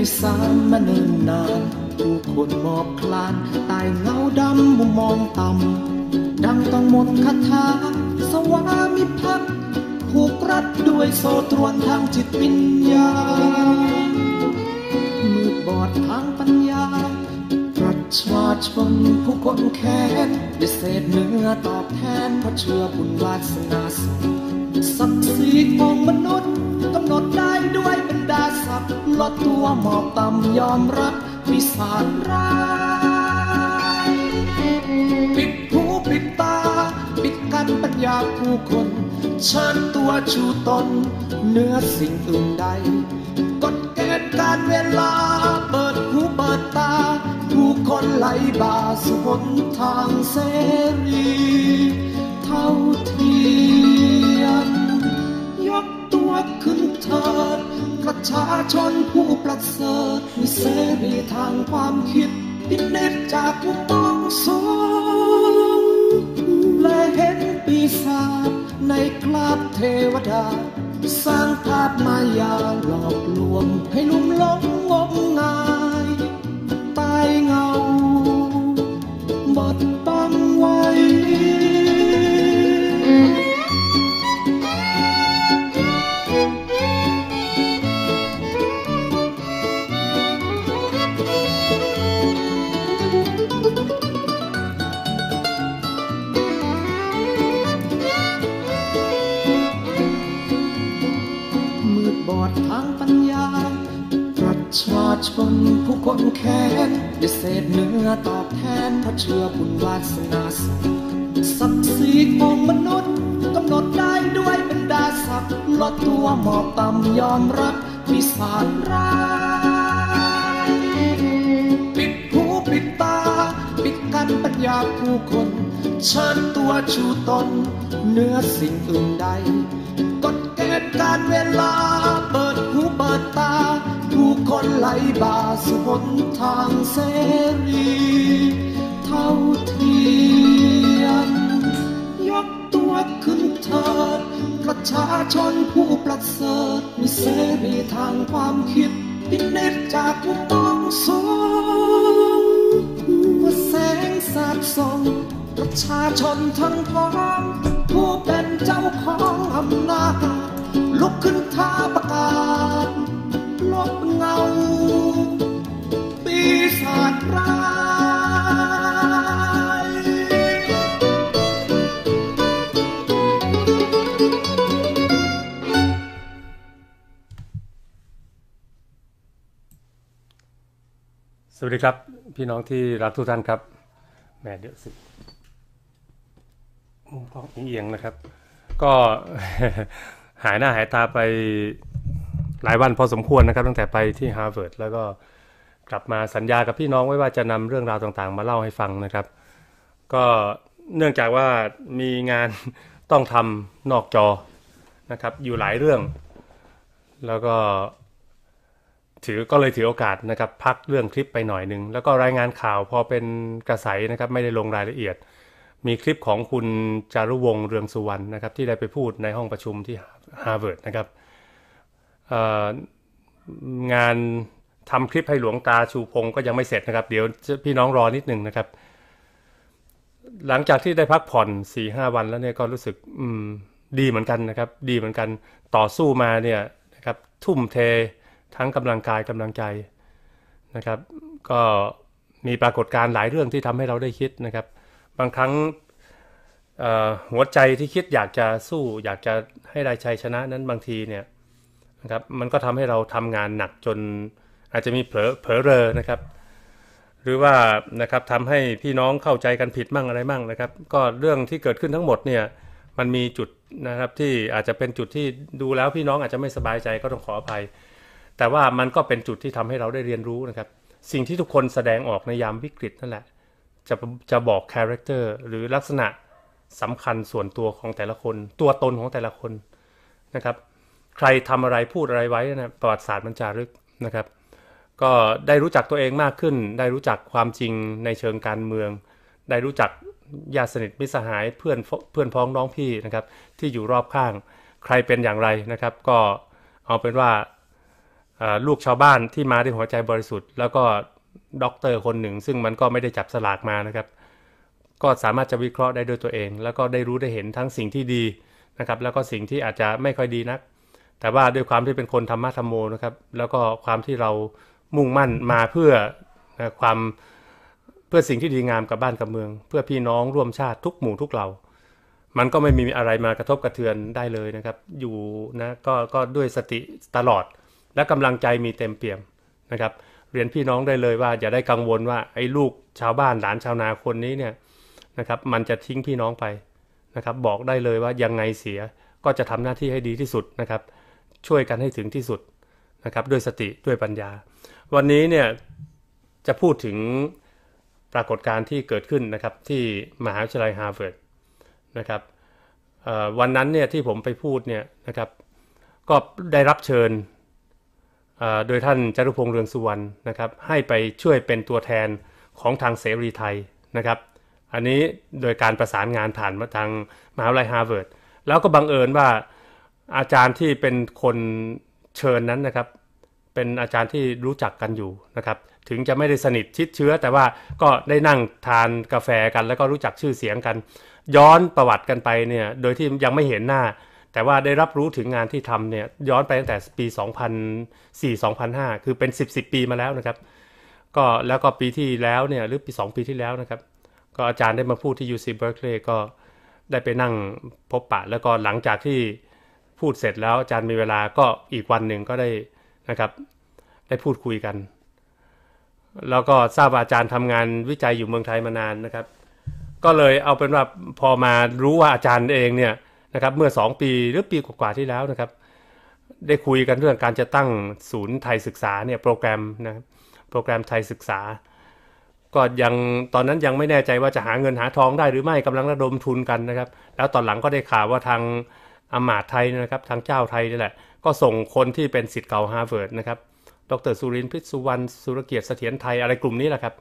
ยสารมาเนิ่นนานผู้คนหมอบคลานตายเงาดำมุมมองต่ำดังต้องมนคาถาสวามิภักดิ์ผูกรัดด้วยโซตรวนทางจิตวิญญาณมืดบอดทางปัญญาประชาชนผู้คนแค้นดิเศษเนื้อตอบแทนเพราะเชื่อบุญวาสนาสักดิ์ศรีของมนุษย์กำหนดได้ด้วยบรรดาศักดิ์ลดตัวหมอบต่ำยอมรับวิสาสร้ายปิดหูปิดตาปิดกันปัญญาผู้คน เชิญตัวชูตน เนื้อสิ่งอื่นใด กดเกณฑ์การเวลา เปิดหูเปิดตา ผู้คนไหลบาสุขนทางเสรี เท่าที่เถิดประชาชนผู้ประเสริฐมีเสรีทางความคิดพิเนตจากผู้ต้องสงและเห็นปีศาจในกราบเทวดา สร้างภาพมายาหลอกลวงให้ลุ่มหลงงมงายตายเงาเชื่อบุญวาสนาศักดิ์ธิีของมนุษย์กำหนดได้ด้วยบรรดาศักดิ์ลดตัวหมอบต่ำยอมรับวิสารร้ายปิดหูปิดตาปิดกันปัญญาผู้คน เชิญตัวชูตนเนื้อสิ่งอื่นใดกฎเกณฑ์การเวลา เปิดหูเปิดตา ผู้คนไหลบาสุหนทางเสรีเท่าเทียมยกตัวขึ้นเถิดประชาชนผู้ประเสริฐมีเสรีทางความคิดดินเนตจากผู้ต้องสงว่าแสงสาดส่องประชาชนทั้งพ้องผู้เป็นเจ้าของอำนาจลุกขึ้นท้าประกาศ ลบเงาปีศาจร้ายสวัสดีครับ พี่น้องที่รักทุกท่านครับแม่เดี๋ยวสิมุมกล้องเอียงนะครับ ก็หายหน้าหายตาไปหลายวันพอสมควรนะครับ ตั้งแต่ไปที่ฮาร์วาร์ดแล้วก็กลับมาสัญญากับพี่น้องไว้ว่าจะนำเรื่องราวต่างๆ มาเล่าให้ฟังนะครับ ก็เนื่องจากว่ามีงานต้องทำนอกจอนะครับ อยู่หลายเรื่อง แล้วก็ถือก็เลยถือโอกาสนะครับพักเรื่องคลิปไปหน่อยหนึ่งแล้วก็รายงานข่าวพอเป็นกระแสนะครับไม่ได้ลงรายละเอียด มีคลิปของคุณจารุวงศ์เรืองสุวรรณนะครับที่ได้ไปพูดในห้องประชุมที่ฮาร์วาร์ดนะครับงานทำคลิปให้หลวงตาชูพงก็ยังไม่เสร็จนะครับเดี๋ยวพี่น้องรอนิดหนึ่งนะครับหลังจากที่ได้พักผ่อน4ีหวันแล้วเนี่ยก็รู้สึกดีเหมือนกันนะครับดีเหมือนกันต่อสู้มาเนี่ยนะครับทุ่มเททั้งกำลังกายกำลังใจนะครับ ก็มีปรากฏการณ์หลายเรื่องที่ทำให้เราได้คิดนะครับ บางครั้งหัวใจที่คิดอยากจะสู้อยากจะให้ได้ชัยชนะนั้นบางทีเนี่ยนะครับมันก็ทำให้เราทำงานหนักจนอาจจะมีเผลอเผลอเรอนะครับ หรือว่านะครับทำให้พี่น้องเข้าใจกันผิดมั่งอะไรมั่งนะครับ ก็เรื่องที่เกิดขึ้นทั้งหมดเนี่ยมันมีจุดนะครับที่อาจจะเป็นจุดที่ดูแล้วพี่น้องอาจจะไม่สบายใจก็ต้องขออภัยแต่ว่ามันก็เป็นจุดที่ทำให้เราได้เรียนรู้นะครับ สิ่งที่ทุกคนแสดงออกในยามวิกฤตนั่นแหละจะจะบอกคาแรคเตอร์หรือลักษณะสำคัญส่วนตัวของแต่ละคน ตัวตนของแต่ละคนนะครับ ใครทำอะไรพูดอะไรไว้นะประวัติศาสตร์มันจารึกนะครับ ก็ได้รู้จักตัวเองมากขึ้น ได้รู้จักความจริงในเชิงการเมือง ได้รู้จักญาติสนิทมิสหายเพื่อนเพื่อนพ้องน้องพี่นะครับ ที่อยู่รอบข้างใครเป็นอย่างไรนะครับ ก็เอาเป็นว่าลูกชาวบ้านที่มาด้วยหัวใจบริสุทธิ์ แล้วก็ด็อกเตอร์คนหนึ่ง ซึ่งมันก็ไม่ได้จับสลากมานะครับ ก็สามารถจะวิเคราะห์ได้ด้วยตัวเอง แล้วก็ได้รู้ได้เห็นทั้งสิ่งที่ดีนะครับ แล้วก็สิ่งที่อาจจะไม่ค่อยดีนัก แต่ว่าด้วยความที่เป็นคนธรรมะธรรมโมนะครับ แล้วก็ความที่เรามุ่งมั่นมาเพื่อนะความเพื่อสิ่งที่ดีงามกับบ้านกับเมือง เพื่อพี่น้องร่วมชาติทุกหมู่ทุกเหล่ามันก็ไม่มีอะไรมากระทบกระเทือนได้เลยนะครับ อยู่นะก็ก็ด้วยสติตลอดและกำลังใจมีเต็มเปี่ยมนะครับ เรียนพี่น้องได้เลยว่าอย่าได้กังวลว่าไอ้ลูกชาวบ้านหลานชาวนาคนนี้เนี่ยนะครับมันจะทิ้งพี่น้องไปนะครับบอกได้เลยว่ายังไงเสียก็จะทำหน้าที่ให้ดีที่สุดนะครับ ช่วยกันให้ถึงที่สุดนะครับด้วยสติด้วยปัญญา วันนี้เนี่ยจะพูดถึงปรากฏการณ์ที่เกิดขึ้นนะครับที่มหาวิทยาลัยฮาร์วาร์ดนะครับวันนั้นเนี่ยที่ผมไปพูดเนี่ยนะครับก็ได้รับเชิญโดยท่านจารุพงษ์เรืองสุวรรณนะครับ ให้ไปช่วยเป็นตัวแทนของทางเสรีไทยนะครับ อันนี้โดยการประสานงานผ่านมาทางมหาวิทยาลัยฮาร์วาร์ด แล้วก็บังเอิญว่าอาจารย์ที่เป็นคนเชิญนั้นนะครับเป็นอาจารย์ที่รู้จักกันอยู่นะครับถึงจะไม่ได้สนิทชิดเชื้อ แต่ว่าก็ได้นั่งทานกาแฟกันแล้วก็รู้จักชื่อเสียงกัน ย้อนประวัติกันไปเนี่ยโดยที่ยังไม่เห็นหน้าแต่ว่าได้รับรู้ถึงงานที่ทำเนี่ย ย้อนไปตั้งแต่ปี 2004-2005 คือเป็น 10 10 ปีมาแล้วนะครับ ก็แล้วก็ปีที่แล้วเนี่ยหรือปี 2 ปีที่แล้วนะครับ ก็อาจารย์ได้มาพูดที่ UC Berkeley ก็ได้ไปนั่งพบปะแล้วก็หลังจากที่พูดเสร็จแล้วอาจารย์มีเวลาก็อีกวันหนึ่งก็ได้นะครับได้พูดคุยกัน แล้วก็ทราบว่าอาจารย์ทำงานวิจัยอยู่เมืองไทยมานานนะครับ ก็เลยเอาเป็นว่าพอมารู้ว่าอาจารย์เองเนี่ยนะครับเมื่อ 2 ปี หรือปีกว่า ๆ ที่แล้วนะครับ ได้คุยกันเรื่องการจะตั้งศูนย์ไทยศึกษาเนี่ย โปรแกรมนะโปรแกรมไทยศึกษาก็ยังตอนนั้นยังไม่แน่ใจว่าจะหาเงินหาทองได้หรือไม่กำลังระดมทุนกันนะครับ แล้วตอนหลังก็ได้ข่าวว่าทางอามาตไทยนะครับทางเจ้าไทยนี่แหละ ก็ส่งคนที่เป็นสิทธิ์เก่าฮาร์วาร์ดนะครับ ดรสุรินทร์พิสุวรรณสุรเกียรติเสถียรไทยอะไรกลุ่มนี้แหละครับ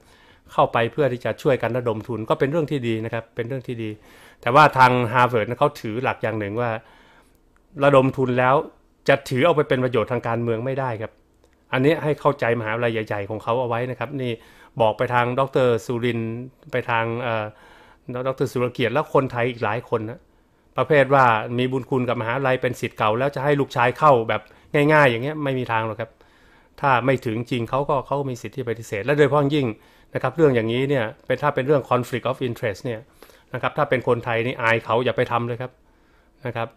เข้าไปเพื่อที่จะช่วยกันระดมทุนก็เป็นเรื่องที่ดีนะครับ เป็นเรื่องที่ดีแต่ว่าทางฮา h a ว v ร์ดเขาถือหลักอย่างหนึ่งว่าระดมทุนแล้วจะถือเอาไปเป็นประโยชน์ทางการเมืองไม่ได้ครับอันนี้ให้เข้าใจมหาวิทยาลัยใหญ่ๆของเขาเอาไว้นะครับ นี่บอกไปทางดรสุรินไปทางดรสุรเกียรติและคนไทยอีกหลายคนนะประเภทว่ามีบุญคุณกับมหาวิทยาลัยเป็นสิทธิ์เก่าแล้วจะให้ลูกชายเข้าแบบง่ายๆ อย่างเงี้ยไม่มีทางหรอกครับถ้าไม่ถึงจริงเขาก็เขามีสิทธิ์ที่ปฏิเสธและโดยเฉพาะยิ่งนะครับเรื่องอย่างนี้เนี่ยเป็นถ้าเป็นเรื่อง conflict of interest เนี่ยนะครับถ้าเป็นคนไทยนี่อายเขาอย่าไปทำเลยครับนะครับ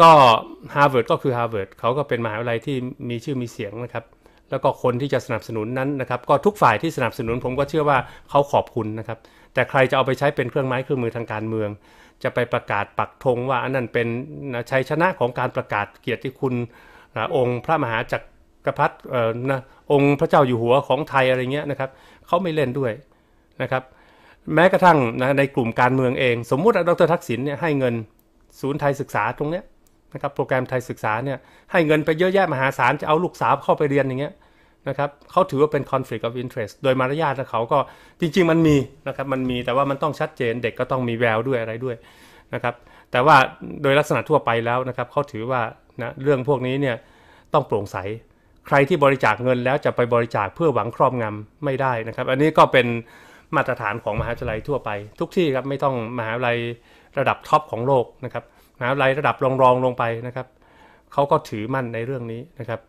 ก็ฮาร์วาร์ดก็คือฮาร์วาร์ดเขาก็เป็นมหาวิทยาลัยที่มีชื่อมีเสียงนะครับ แล้วก็คนที่จะสนับสนุนนั้นนะครับ ก็ทุกฝ่ายที่สนับสนุนผมก็เชื่อว่าเขาขอบคุณ นะครับ แต่ใครจะเอาไปใช้เป็นเครื่องไม้เครื่องมือทางการเมือง จะไปประกาศปักธงว่าอันนั้นเป็นชัยชนะของการประกาศเกียรติคุณองค์พระมหาจักกรพรรดินะองค์พระเจ้าอยู่หัวของไทยอะไรเงี้ยนะครับเขาไม่เล่นด้วยนะครับแม้กระทั่งนะในกลุ่มการเมืองเอง สมมุติดรทักษิณเนี่ยให้เงิน ศูนย์ไทยศึกษาตรงเนี้ยนะครับ โปรแกรมไทยศึกษาเนี่ยให้เงินไปเยอะแยะมหาศาลจะเอาลูกสาวเข้าไปเรียนอย่างเงี้ยนะครับเขาถือว่าเป็น conflict of interest โดยมารยาทเขาก็จริง ๆ มันมีนะครับ มันมีแต่ว่ามันต้องชัดเจนเด็กก็ต้องมีแววด้วยอะไรด้วยนะครับ แต่ว่าโดยลักษณะทั่วไปแล้วนะครับเขาถือว่านะเรื่องพวกนี้เนี่ยต้องโปร่งใสใครที่บริจาคเงินแล้วจะไปบริจาคเพื่อหวังครอบงำไม่ได้นะครับ อันนี้ก็เป็นมาตรฐานของมหาวิทยาลัยทั่วไป ทุกที่ครับไม่ต้องมหาวิทยาลัยระดับท็อปของโลกนะครับ มหาวิทยาลัยระดับรองรองลงไปนะครับเขาก็ถือมั่นในเรื่องนี้นะครับ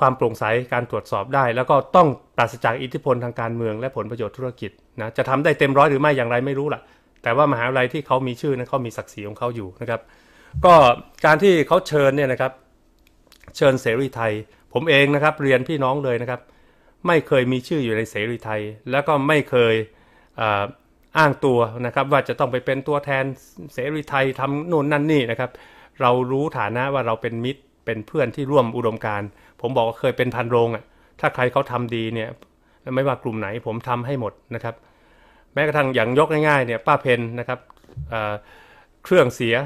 ความโปร่งใสการตรวจสอบได้ แล้วก็ต้องปราศจากอิทธิพลทางการเมืองและผลประโยชน์ธุรกิจนะจะทำได้เต็มร้อยหรือไม่อย่างไรไม่รู้ล่ะ แต่ว่ามหาวิทยาลัยที่เขามีชื่อนั้นเขามีศักดิ์ศรีของเขาอยู่นะครับ ก็การที่เขาเชิญเนี่ยนะครับเชิญเสรีไทยผมเองนะครับเรียนพี่น้องเลยนะครับไม่เคยมีชื่ออยู่ในเสรีไทย แล้วก็ไม่เคยอ้างตัวนะครับว่าจะต้องไปเป็นตัวแทนเสรีไทยทำโน่นนั่นนี่นะครับ เรารู้ฐานะว่าเราเป็นมิตร เป็นเพื่อนที่ร่วมอุดมการผมบอกว่าเคยเป็นพันโรงอ่ะถ้าใครเขาทำดีเนี่ยไม่ว่ากลุ่มไหนผมทำให้หมดนะครับ แม้กระทั่งอย่างยกง่ายๆ เนี่ยป้าเพนนะครับเครื่องเสีย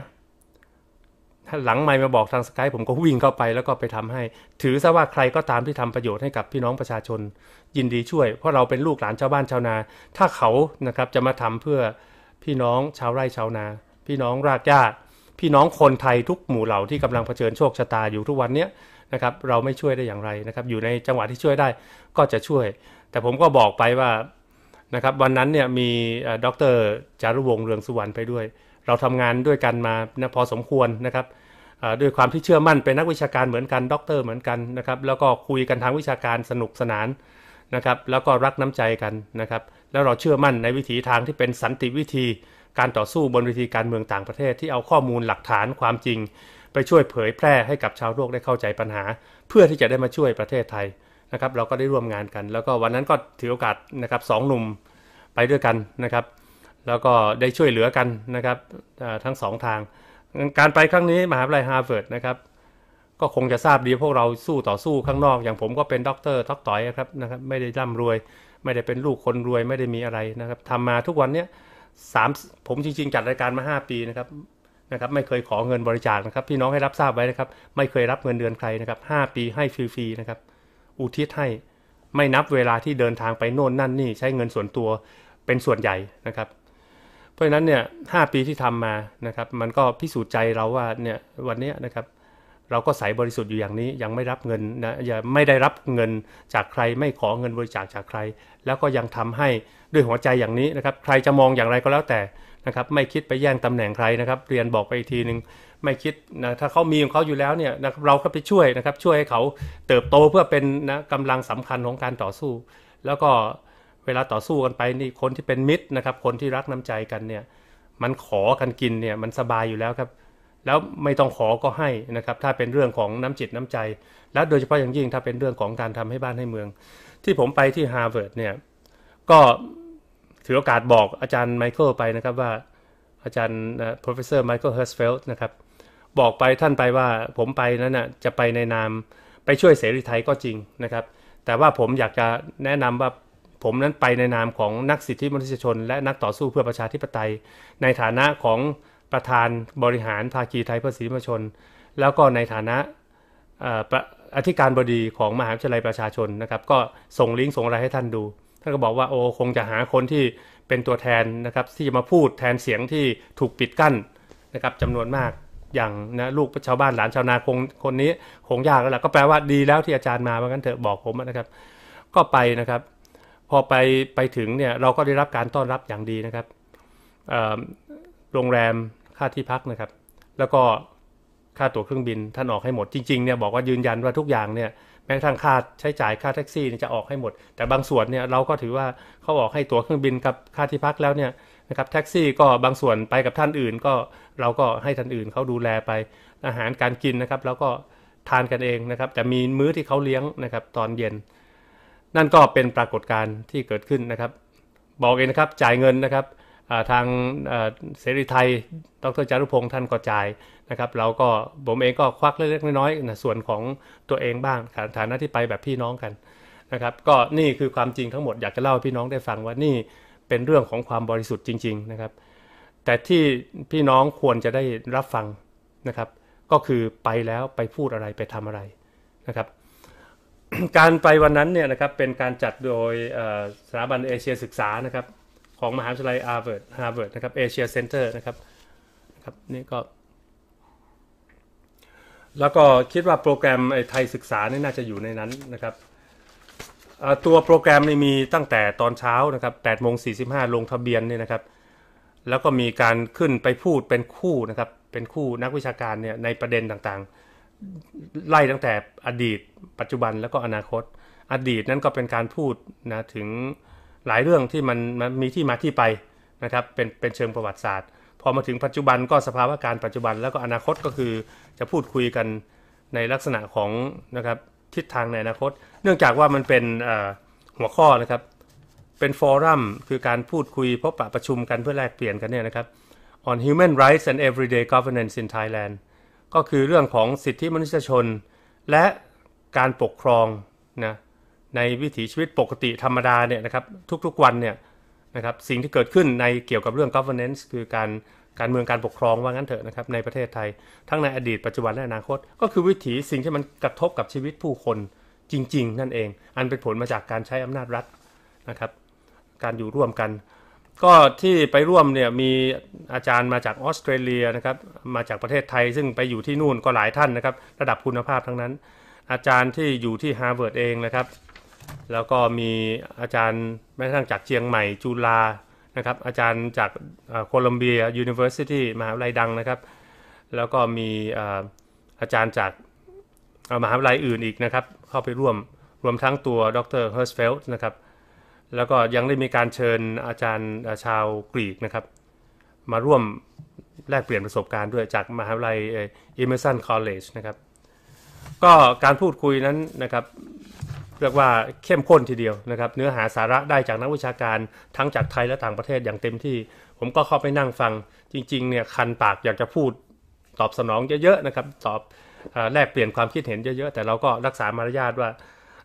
หลังไม่มาบอกทางสกายผมก็วิ่งเข้าไปแล้วก็ไปทำให้ ถือซะว่าใครก็ตามที่ทำประโยชน์ให้กับพี่น้องประชาชนยินดีช่วย เพราะเราเป็นลูกหลานชาวบ้านชาวนา ถ้าเขานะครับจะมาทำเพื่อพี่น้องชาวไร่ชาวนา พี่น้องรากฎญ้า พี่น้องคนไทยทุกหมู่เหล่าที่กำลังเผชิญโชคชะตาอยู่ทุกวันเนี้ยนะครับเราไม่ช่วยได้อย่างไรนะครับอยู่ในจังหวะที่ช่วยได้ ก็จะช่วย แต่ผมก็บอกไปว่านะครับวันนั้นเนี่ยมีดรจารุวงศ์เรืองสุวรรณไปด้วยเราทำงานด้วยกันมาพอสมควรนะครับด้วยความที่เชื่อมั่นเป็นนักวิชาการเหมือนกันด็อกเตอร์เหมือนกันนะครับแล้วก็คุยกันทางวิชาการสนุกสนานนะครับ แล้วก็รักน้ำใจกันนะครับ แล้วเราเชื่อมั่นในวิถีทางที่เป็นสันติวิธีการต่อสู้บนวิธีการเมืองต่างประเทศที่เอาข้อมูลหลักฐานความจริง ไปช่วยเผยแพร่ให้กับชาวโลกได้เข้าใจปัญหา เพื่อที่จะได้มาช่วยประเทศไทยนะครับ เราก็ได้ร่วมงานกัน แล้วก็วันนั้นก็ถือโอกาสนะครับสองหนุ่มไปด้วยกันนะครับแล้วก็ได้ช่วยเหลือกันนะครับทั้งสองทาง การไปครั้งนี้มหาวิทยาลัยฮาร์วาร์ดนะครับก็คงจะทราบดีพวกเราสู้ต่อสู้ข้างนอก อย่างผมก็เป็นด็อกเตอร์ท็อกต่อยครับนะครับไม่ได้ร่ำรวย ไม่ได้เป็นลูกคนรวยไม่ได้มีอะไรนะครับทำมาทุกวันเนี้ยสามผมจริง ๆจัดรายการมา 5 ปีนะครับนะครับไม่เคยขอเงินบริจาคนะครับ พี่น้องให้รับทราบไว้นะครับไม่เคยรับเงินเดือนใครนะครับ 5 ปีให้ฟรีๆนะครับอุทิศให้ไม่นับเวลาที่เดินทางไปโน่นนั่นนี่ใช้เงินส่วนตัวเป็นส่วนใหญ่นะครับเพราะฉะนั้นเนี่ยหปีที่ทำมา นะครับ มันก็พิสูจน์ใจเราว่า เนี่ย วันนี้นะครับ เราก็ใสบริสุทธิ์อยู่อย่างนี้ ยังไม่รับเงินนะอย่าไม่ได้รับเงินจากใคร ไม่ขอเงินบริจาคจากใคร แล้วก็ยังทำให้ด้วยหัวใจอย่างนี้นะครับ ใครจะมองอย่างไรก็แล้วแต่ นะครับ ไม่คิดไปแย่งตำแหน่งใครนะครับ เรียนบอกไปอีกทีหนึ่งไม่คิดนะถ้าเขามีของเขาอยู่แล้วเนี่ยนะเราก็ไปช่วยนะครับ ช่วยให้เขาเติบโตเพื่อเป็นนะกำลังสำคัญของการต่อสู้ แล้วก็เวลาต่อสู้กันไปนี่คนที่เป็นมิตรนะครับคนที่รักน้ำใจกันเนี่ยมันขอกันกินเนี่ยมันสบายอยู่แล้วครับ แล้วไม่ต้องขอก็ให้นะครับถ้าเป็นเรื่องของน้ำจิตน้ำใจและโดยเฉพาะอย่างยิ่งถ้าเป็นเรื่องของการทำให้บ้านให้เมือง ที่ผมไปที่ฮาร์วาร์ดเนี่ยก็ถือโอกาสบอกอาจารย์ไมเคิลไปนะครับว่าอาจารย์ professor Michael h e r s f e l d นะครับบอกไปท่านไปว่าผมไปนั้นนะ่ะจะไปในนามไปช่วยเสรีไทยก็จริงนะครับแต่ว่าผมอยากจะแนะนำว่าผมนั้นไปในนามของนักสิทธิมนุษยชน และนักต่อสู้เพื่อประชาธิปไตย ในฐานะของประธานบริหารภาคีไทยเพื่อสิทธิมนุษยชน แล้วก็ในฐานะอธิการบดีของมหาวิทยาลัยประชาชนนะครับ ก็ส่งลิงก์ส่งอะไรให้ท่านดูท่านก็บอกว่าโอ้คงจะหาคนที่เป็นตัวแทนนะครับที่จะมาพูดแทนเสียงที่ถูกปิดกั้นนะครับจำนวนมากอย่างนะลูกชาวบ้านหลานชาวนาคงคนนี้คงยากแล้วล่ะก็แปลว่าดีแล้วที่อาจารย์มาเหมือนกันเถอะบอกผมนะครับ ก็ไปนะครับพอไปไปถึงเนี่ยเราก็ได้รับการต้อนรับอย่างดีนะครับ โรงแรมค่าที่พักนะครับ แล้วก็ค่าตั๋วเครื่องบิน ท่านออกให้หมดจริงๆเนี่ยบอกว่ายืนยันว่าทุกอย่างเนี่ยแม้กระทั่งค่าใช้จ่ายค่าแท็กซี่จะออกให้หมด แต่บางส่วนเนี่ยเราก็ถือว่าเขาออกให้ตั๋วเครื่องบินกับค่าที่พักแล้วเนี่ยนะครับแท็กซี่ก็บางส่วนไปกับท่านอื่นก็เราก็ให้ท่านอื่นเขาดูแลไปอาหารการกินนะครับแล้วก็ทานกันเองนะครับแต่มีมื้อที่เขาเลี้ยงนะครับตอนเย็นนั่นก็เป็นปรากฏการณ์ที่เกิดขึ้นนะครับ บอกเองนะครับจ่ายเงินนะครับทางเสรีไทยดรจารุพงศ์ท่านก็จ่ายนะครับ เราก็ผมเองก็ควักเล็กๆน้อยๆนะส่วนของตัวเองบ้าง ฐานะที่ไปแบบพี่น้องกันนะครับ ก็นี่คือความจริงทั้งหมดอยากจะเล่าให้พี่น้องได้ฟังว่านี่เป็นเรื่องของความบริสุทธิ์จริง ๆนะครับ แต่ที่พี่น้องควรจะได้รับฟังนะครับ ก็คือไปแล้วไปพูดอะไรไปทำอะไรนะครับการไปวันนั้นเนี่ยนะครับเป็นการจัดโดยสถาบันเอเชียศึกษานะครับของมหาวิทยาลัยอาร์เวิร์ดฮาร์เวิร์ดนะครับเอเชียเซ็นเตอร์นะครับครับนี่ก็แล้วก็คิดว่าโปรแกรมไไทยศึกษานี่น่าจะอยู่ในนั้นนะครับตัวโปรแกรมนี่มีตั้งแต่ตอนเช้านะครับ8โมง45 ลงทะเบียนเนี่ยนะครับแล้วก็มีการขึ้นไปพูดเป็นคู่นะครับเป็นคู่นักวิชาการเนี่ยในประเด็นต่างๆไล่ตั้งแต่อดีต ปัจจุบันแล้วก็อนาคตอดีตนั้นก็เป็นการพูดนะถึงหลายเรื่องที่มันมนมีที่มาที่ไปนะครับเป็นเป็นเชิงประวัติศาสตร์ พอมาถึงปัจจุบันก็สภาวะการปัจจุบันแล้วก็อนาคตก็คือจะพูดคุยกันในลักษณะของนะครับทิศทางในอนาคต เนื่องจากว่ามันเป็นหัวข้อนะครับเป็นฟอรัมคือการพูดคุยพบปะประชุมกันเพื่อแลกเปลี่ยนกันเนี่ยนะครับ on human rights and everyday governance in Thailand ก็คือเรื่องของสิทธิมนุษยชน และการปกครองนะในวิถีชีวิตปกติธรรมดาเนี่ยนะครับทุกๆวันเนี่ยนะครับสิ่งที่เกิดขึ้นในเกี่ยวกับเรื่อง governance คือการการเมืองการปกครอง ว่างั้นเถอะนะครับในประเทศไทยทั้งในอดีตปัจจุบันและอนาคต ก็คือวิถีสิ่งที่มันกระทบกับชีวิตผู้คนจริง ๆ นั่นเอง อันเป็นผลมาจากการใช้อำนาจรัฐนะครับการอยู่ร่วมกันก็ที่ไปร่วมเนี่ยมีอาจารย์มาจากออสเตรเลียนะครับมาจากประเทศไทย ซึ่งไปอยู่ที่นู่นก็หลายท่านนะครับระดับคุณภาพทั้งนั้น อาจารย์ที่อยู่ที่ฮาร์วาร์ดเองนะครับแล้วก็มีอาจารย์แม้กระทั่งจากเชียงใหม่จุฬานะครับอาจารย์จากโคลัมเบียยูนิเวอร์ซิตี้มหาวิทยาลัยดังนะครับ แล้วก็มีอาจารย์จากมหาวิทยาลัยอื่นอีกนะครับ เข้าไปร่วมรวมทั้งตัวดรเฮอร์สเฟลด์นะครับแล้วก็ยังได้มีการเชิญอาจารย์ชาวกรีกนะครับ มาร่วมแลกเปลี่ยนประสบการณ์ด้วยจากมหาวิทยาลัยเอเมอร์สันคอลเลจนะครับก็การพูดคุยนั้นนะครับ เรียกว่าเข้มข้นทีเดียวนะครับเนื้อหาสาระได้จากนักวิชาการทั้งจากไทยและต่างประเทศอย่างเต็มที่ ผมก็เข้าไปนั่งฟังจริงๆเนี่ยคันปากอยากจะพูดตอบสนองเยอะ ๆ นะครับตอบแลกเปลี่ยนความคิดเห็นเยอะๆแต่เราก็รักษามารยาทว่า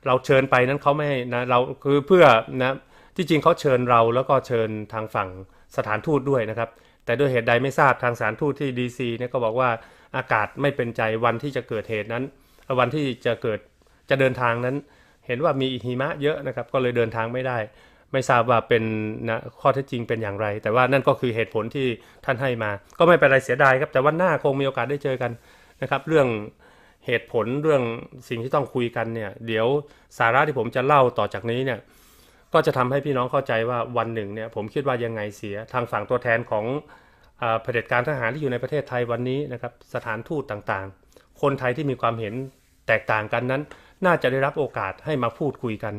เราเชิญไปนั้นเขาไม่นะเราคือเพื่อนะ ที่จริงเขาเชิญเราแล้วก็เชิญทางฝั่งสถานทูตด้วยนะครับ แต่ด้วยเหตุใดไม่ทราบทางสถานทูตที่ดีซีเนี่ยก็บอกว่าอากาศไม่เป็นใจวันที่จะเกิดเหตุนั้นวันที่จะเกิดจะเดินทางนั้น เห็นว่ามีหิมะเยอะนะครับ ก็เลยเดินทางไม่ได้ ไม่ทราบว่าเป็นนะข้อเท็จจริงเป็นอย่างไร แต่ว่านั่นก็คือเหตุผลที่ท่านให้มา ก็ไม่เป็นไรเสียดายครับแต่วันหน้าคงมีโอกาสได้เจอกันนะครับ เรื่องเหตุผลเรื่องสิ่งที่ต้องคุยกันเนี่ย เดี๋ยวสาระที่ผมจะเล่าต่อจากนี้เนี่ย ก็จะทำให้พี่น้องเข้าใจว่าวันหนึ่งเนี่ย ผมคิดว่ายังไงเสียทางฝั่งตัวแทนของอเผด็จการทหารที่อยู่ในประเทศไทยวันนี้นะครับ สถานทูตต่างๆ คนไทยที่มีความเห็นแตกต่างกันนั้น น่าจะได้รับโอกาสให้มาพูดคุยกัน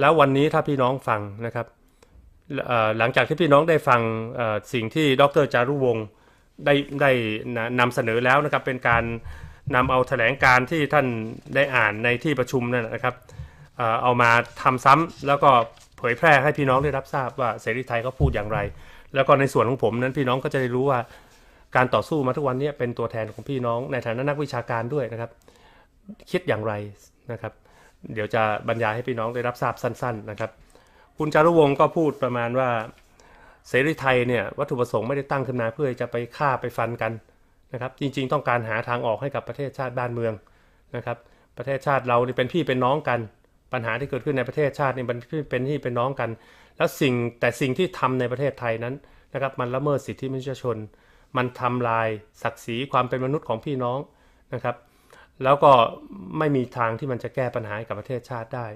แล้ววันนี้ถ้าพี่น้องฟังนะครับหลังจากที่พี่น้องได้ฟังสิ่งที่ดรจารุวงศ์ได้ได้นำเสนอแล้วนะครับ เป็นการนำเอาแถลงการที่ท่านได้อ่านในที่ประชุมนั่นนะครับ เอามาทำซ้ำแล้วก็เผยแพร่ให้พี่น้องได้รับทราบว่าเสรีไทยเขาพูดอย่างไร แล้วก็ในส่วนของผมนั้นพี่น้องก็จะได้รู้ว่าการต่อสู้มาทุกวันนี้เป็นตัวแทนของพี่น้องในฐานะนักวิชาการด้วยนะครับ คิดอย่างไรนะครับ เดี๋ยวจะบรรยายให้พี่น้องได้รับทราบสั้น ๆนะครับ คุณจารุวงศ์ก็พูดประมาณว่าเสรีไทยเนี่ยวัตถุประสงค์ไม่ได้ตั้งขึ้นมาเพื่อจะไปฆ่าไปฟันกันนะครับจริงๆต้องการหาทางออกให้กับประเทศชาติบ้านเมืองนะครับ ประเทศชาติเรานี่เป็นพี่เป็นน้องกัน ปัญหาที่เกิดขึ้นในประเทศชาตินี่มันเป็นพี่เป็นน้องกัน แล้วสิ่งแต่สิ่งที่ทำในประเทศไทยนั้นนะครับมันละเมิดสิทธิมนุษยชน มันทำลายศักดิ์ศรีความเป็นมนุษย์ของพี่น้องนะครับ แล้วก็ไม่มีทางที่มันจะแก้ปัญหากับประเทศชาติได้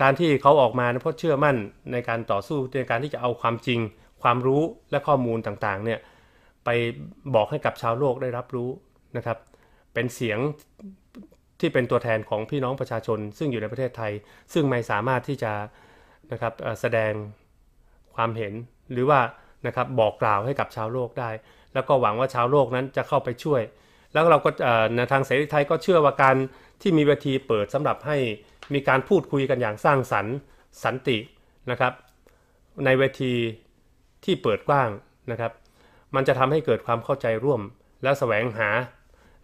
การที่เขาออกมาเพราะเชื่อมั่นในการต่อสู้ในการที่จะเอาความจริง ความรู้และข้อมูลต่างๆ เนี่ยไปบอกให้กับชาวโลกได้รับรู้นะครับ เป็นเสียงที่เป็นตัวแทนของพี่น้องประชาชน ซึ่งอยู่ในประเทศไทย ซึ่งไม่สามารถที่จะนะครับแสดงความเห็นหรือว่านะครับบอกกล่าวให้กับชาวโลกได้ แล้วก็หวังว่าชาวโลกนั้นจะเข้าไปช่วย แล้วเราก็ในทางเสรีไทยก็เชื่อว่าการที่มีเวทีเปิดสำหรับให้มีการพูดคุยกันอย่างสร้างสรรค์สันตินะครับ ในเวทีที่เปิดกว้างนะครับมันจะทำให้เกิดความเข้าใจร่วมและแสวงหา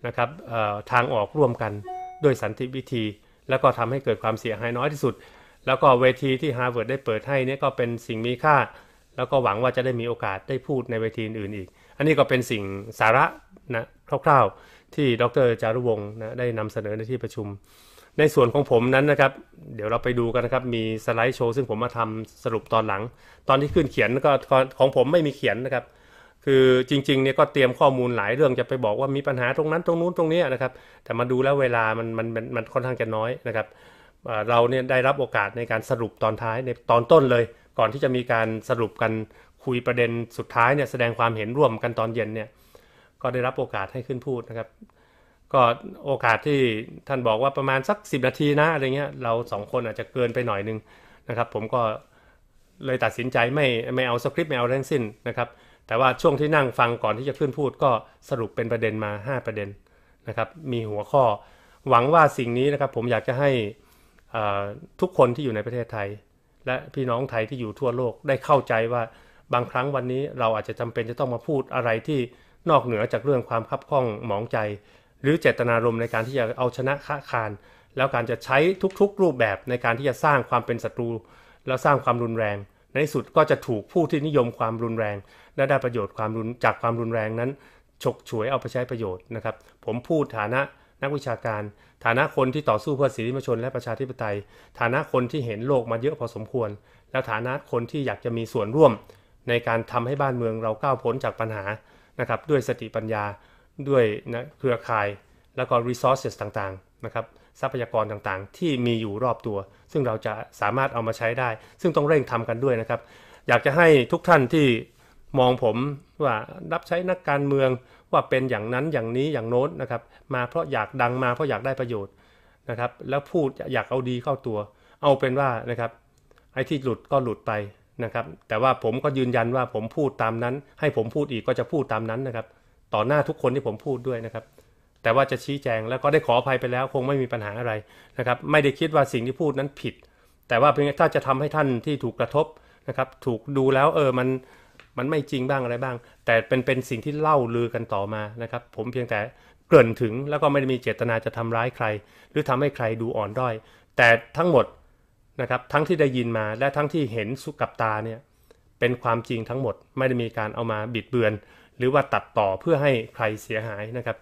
นะครับทางออกร่วมกันด้วยสันติวิธี แล้วก็ทำให้เกิดความเสียหายน้อยที่สุด แล้วก็เวทีที่ฮาร์วาร์ดได้เปิดให้นี่ก็เป็นสิ่งมีค่า แล้วก็หวังว่าจะได้มีโอกาสได้พูดในเวทีอื่นอีก อันนี้ก็เป็นสิ่งสาระนะคร่าวๆที่ดรจารุวงศ์นะได้นำเสนอในที่ประชุม ในส่วนของผมนั้นนะครับ เดี๋ยวเราไปดูกันนะครับมีสไลด์โชว์ซึ่งผมมาทำสรุปตอนหลัง ตอนที่ขึ้นเขียนก็ของผมไม่มีเขียนนะครับคือจริงๆเนี่ยก็เตรียมข้อมูลหลายเรื่องจะไปบอกว่ามีปัญหาตรงนั้นตรงนู้นตรงนี้นะครับ แต่มาดูแล้วเวลามันมันมันค่อนข้างจะน้อยนะครับเราเนี่ยได้รับโอกาสในการสรุปตอนท้ายในตอนต้นเลย ก่อนที่จะมีการสรุปกันคุยประเด็นสุดท้ายเนี่ยแสดงความเห็นร่วมกันตอนเย็นเนี่ยก็ได้รับโอกาสให้ขึ้นพูดนะครับ ก็โอกาสที่ท่านบอกว่าประมาณสัก 10นาทีนะอะไรเงี้ยเราสองคนอาจจะเกินไปหน่อยนึงนะครับผมก็เลยตัดสินใจไม่ไม่เอาสคริปต์ไม่เอาเรื่องสิ้นนะครับแต่ว่าช่วงที่นั่งฟังก่อนที่จะขึ้นพูดก็สรุปเป็นประเด็นมา 5 ประเด็นนะครับ มีหัวข้อ หวังว่าสิ่งนี้นะครับผมอยากจะให้ทุกคนที่อยู่ในประเทศไทย และพี่น้องไทยที่อยู่ทั่วโลกได้เข้าใจว่าบางครั้งวันนี้เราอาจจะจำเป็นจะต้องมาพูดอะไรที่นอกเหนือจากเรื่องความคับข้องหมองใจ หรือเจตนารมณ์ในการที่จะเอาชนะค้าคารแล้วการจะใช้ทุกๆ รูปแบบในการที่จะสร้างความเป็นศัตรูแล้วสร้างความรุนแรง ในสุดก็จะถูกผู้ที่นิยมความรุนแรงและได้ประโยชน์ความรุนจากความรุนแรงนั้น ฉกฉวยเอาไปใช้ประโยชน์นะครับ ผมพูดฐานะนักวิชาการ ฐานะคนที่ต่อสู้เพื่อสิทธิมนชน และประชาธิปไตย ฐานะคนที่เห็นโลกมาเยอะพอสมควร แล้วฐานะคนที่อยากจะมีส่วนร่วมในการทำให้บ้านเมืองเราก้าวพ้นจากปัญหานะครับด้วยสติปัญญาด้วยนะเครือข่าย แล้วก็ resources ต่างๆนะครับทรัพยากรต่างๆ ที่มีอยู่รอบตัว ซึ่งเราจะสามารถเอามาใช้ได้ ซึ่งต้องเร่งทำกันด้วยนะครับอยากจะให้ทุกท่านที่มองผมว่ารับใช้นักการเมืองว่าเป็นอย่างนั้นอย่างนี้อย่างโน้นนะครับ มาเพราะอยากดังมาเพราะอยากได้ประโยชน์นะครับ แล้วพูดอยากเอาดีเข้าตัว เอาเป็นว่านะครับไอ้ที่หลุดก็หลุดไปนะครับ แต่ว่าผมก็ยืนยันว่าผมพูดตามนั้น ให้ผมพูดอีกก็จะพูดตามนั้นนะครับ ต่อหน้าทุกคนที่ผมพูดด้วยนะครับ แต่ว่าจะชี้แจงแล้วก็ได้ขออภัยไปแล้ว คงไม่มีปัญหาอะไรนะครับ ไม่ได้คิดว่าสิ่งที่พูดนั้นผิด แต่ว่าเพียงถ้าจะทำให้ท่านที่ถูกกระทบนะครับถูกดูแล้วเออมันมันไม่จริงบ้างอะไรบ้าง แต่เป็นเป็นสิ่งที่เล่าลือกันต่อมานะครับ ผมเพียงแต่เกริ่นถึง แล้วก็ไม่ได้มีเจตนาจะทำร้ายใคร หรือทำให้ใครดูอ่อนด้อยแต่ทั้งหมดนะครับทั้งที่ได้ยินมา และทั้งที่เห็นสุกับตาเนี่ยเป็นความจริงทั้งหมด ไม่ได้มีการเอามาบิดเบือน หรือว่าตัดต่อเพื่อให้ใครเสียหายนะครับ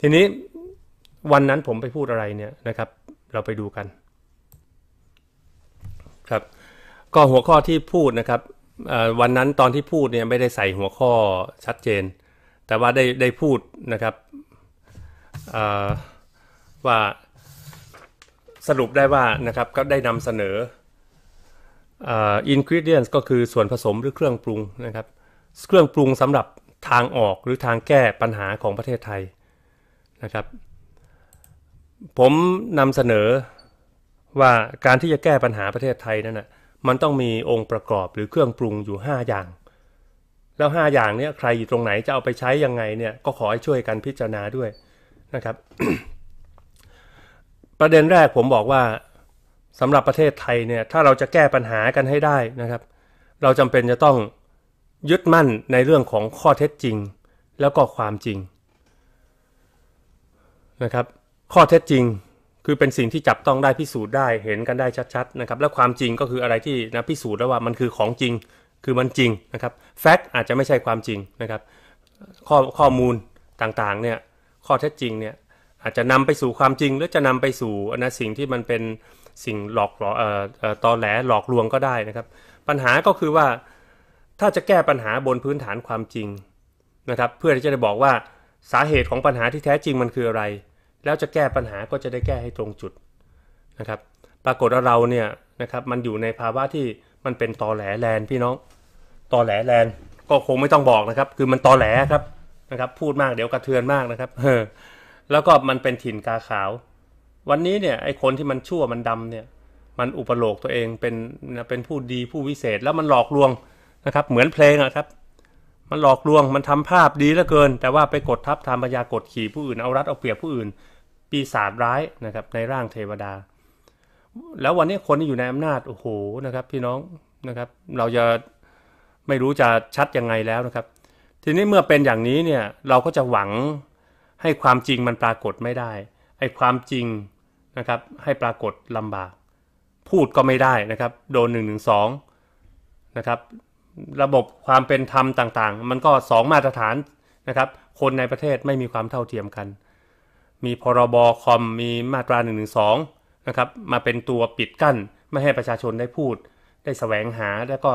ทีนี้วันนั้นผมไปพูดอะไรเนี่ยนะครับ เราไปดูกันครับ ก็หัวข้อที่พูดนะครับวันนั้นตอนที่พูดเนี่ยไม่ได้ใส่หัวข้อชัดเจน แต่ว่าได้ได้พูดนะครับว่าสรุปได้ว่านะครับก็ได้นำเสนออินกิเดียนก็คือส่วนผสมหรือเครื่องปรุงนะครับเครื่องปรุงสำหรับทางออกหรือทางแก้ปัญหาของประเทศไทยนะครับผมนำเสนอว่าการที่จะแก้ปัญหาประเทศไทยนั่นนะมันต้องมีองค์ประกอบหรือเครื่องปรุงอยู่ 5 อย่าง แล้ว 5 อย่างเนี้ยใครอยู่ตรงไหนจะเอาไปใช้ยังไงเนี่ยก็ขอให้ช่วยกันพิจารณาด้วยนะครับ ประเด็นแรกผมบอกว่าสำหรับประเทศไทยเนี่ยถ้าเราจะแก้ปัญหากันให้ได้นะครับ เราจำเป็นจะต้องยึดมั่นในเรื่องของข้อเท็จจริงแล้วก็ความจริงนะครับข้อเท็จจริงคือเป็นสิ่งที่จับต้องได้พิสูจน์ได้เห็นกันได้ชัดๆนะครับและความจริงก็คืออะไรที่นะพิสูจน์แล้วว่ามันคือของจริงคือมันจริงนะครับแฟกต์อาจจะไม่ใช่ความจริงนะครับ ข้อข้อมูลต่างๆเนี่ยข้อเท็จจริงเนี่ยอาจจะนำไปสู่ความจริง หรือจะนำไปสู่นะสิ่งที่มันเป็นสิ่งหลอกหลอเอ่อตอแหลหลอกลวงก็ได้นะครับ ปัญหาก็คือว่า ถ้าจะแก้ปัญหาบนพื้นฐานความจริงนะครับ เพื่อที่จะได้บอกว่าสาเหตุของปัญหาที่แท้จริงมันคืออะไรแล้วจะแก้ปัญหาก็จะได้แก้ให้ตรงจุดนะครับ ปรากฏว่าเราเนี่ยนะครับ มันอยู่ในภาวะที่มันเป็นตอแหลแลนพี่น้องตอแหลแลนก็คงไม่ต้องบอกนะครับ คือมันตอแหลครับนะครับ พูดมากเดี๋ยวกระเทือนมากนะครับเออแล้วก็มันเป็นถิ่นกาขาว วันนี้เนี่ยไอคนที่มันชั่วมันดำเนี่ย มันอุปโลกตัวเองเป็นเป็นผู้ดีผู้วิเศษแล้วมันหลอกลวงนะครับ เหมือนเพลงอะครับมันหลอกลวงมันทำภาพดีเหลือเกิน แต่ว่าไปกดทับทงปัญญากดขี่ผู้อื่นเอารัดเอาเปรียบผู้อื่น ปีศาจร้ายนะครับในร่างเทวดา แล้ววันนี้คนที่อยู่ในอำนาจโอ้โหนะครับ พี่น้องนะครับ เราจะไม่รู้จะชัดยังไงแล้วนะครับ ทีนี้เมื่อเป็นอย่างนี้เนี่ยเราก็จะหวังให้ความจริงมันปรากฏไม่ได้ให้ความจริงนะครับ ให้ปรากฏลำบาก พูดก็ไม่ได้นะครับ โดนหนึ่งงงึสอนะครับระบบความเป็นธรรมต่างๆ มันก็สองมาตรฐานนะครับ คนในประเทศไม่มีความเท่าเทียมกัน มีพรบคอมมีมาตราหนึ่งหนะครับมาเป็นตัวปิดกั้น ไม่ให้ประชาชนได้พูด ได้สแสวงหาแล้วก็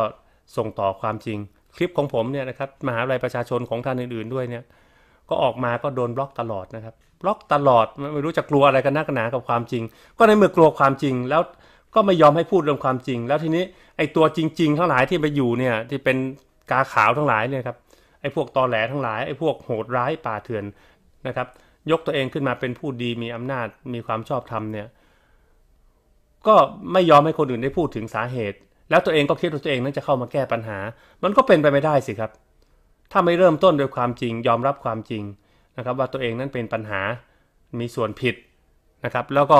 ส่งต่อความจริง คลิปของผมเนี่ยนะครับมหาวิทยาลัยประชาชนของท่านอื่นๆด้วยเนี่ยก็ออกมาก็โดนบล็อกตลอดนะครับ บล็อกตลอดไม่รู้จะกลัวอะไรกันนักหนากับความจริง ก็ในเมื่อกลัวความจริงแล้วก็ไม่ยอมให้พูดเรื่องความจริง แล้วทีนี้ไอ้ตัวจริง ๆทั้งหลายที่ไปอยู่เนี่ย ที่เป็นกาขาวทั้งหลายเนี่ยครับไอ้พวกตอแหลทั้งหลายไอ้พวกโหดร้ายป่าเถื่อนนะครับ ยกตัวเองขึ้นมาเป็นผู้ดีมีอำนาจมีความชอบธรรมเนี่ยก็ไม่ยอมให้คนอื่นได้พูดถึงสาเหตุ แล้วตัวเองก็คิดว่าตัวเองนั้นจะเข้ามาแก้ปัญหา มันก็เป็นไปไม่ได้สิครับ ถ้าไม่เริ่มต้นด้วยความจริงยอมรับความจริงนะครับ ว่าตัวเองนั้นเป็นปัญหามีส่วนผิดนะครับ แล้วก็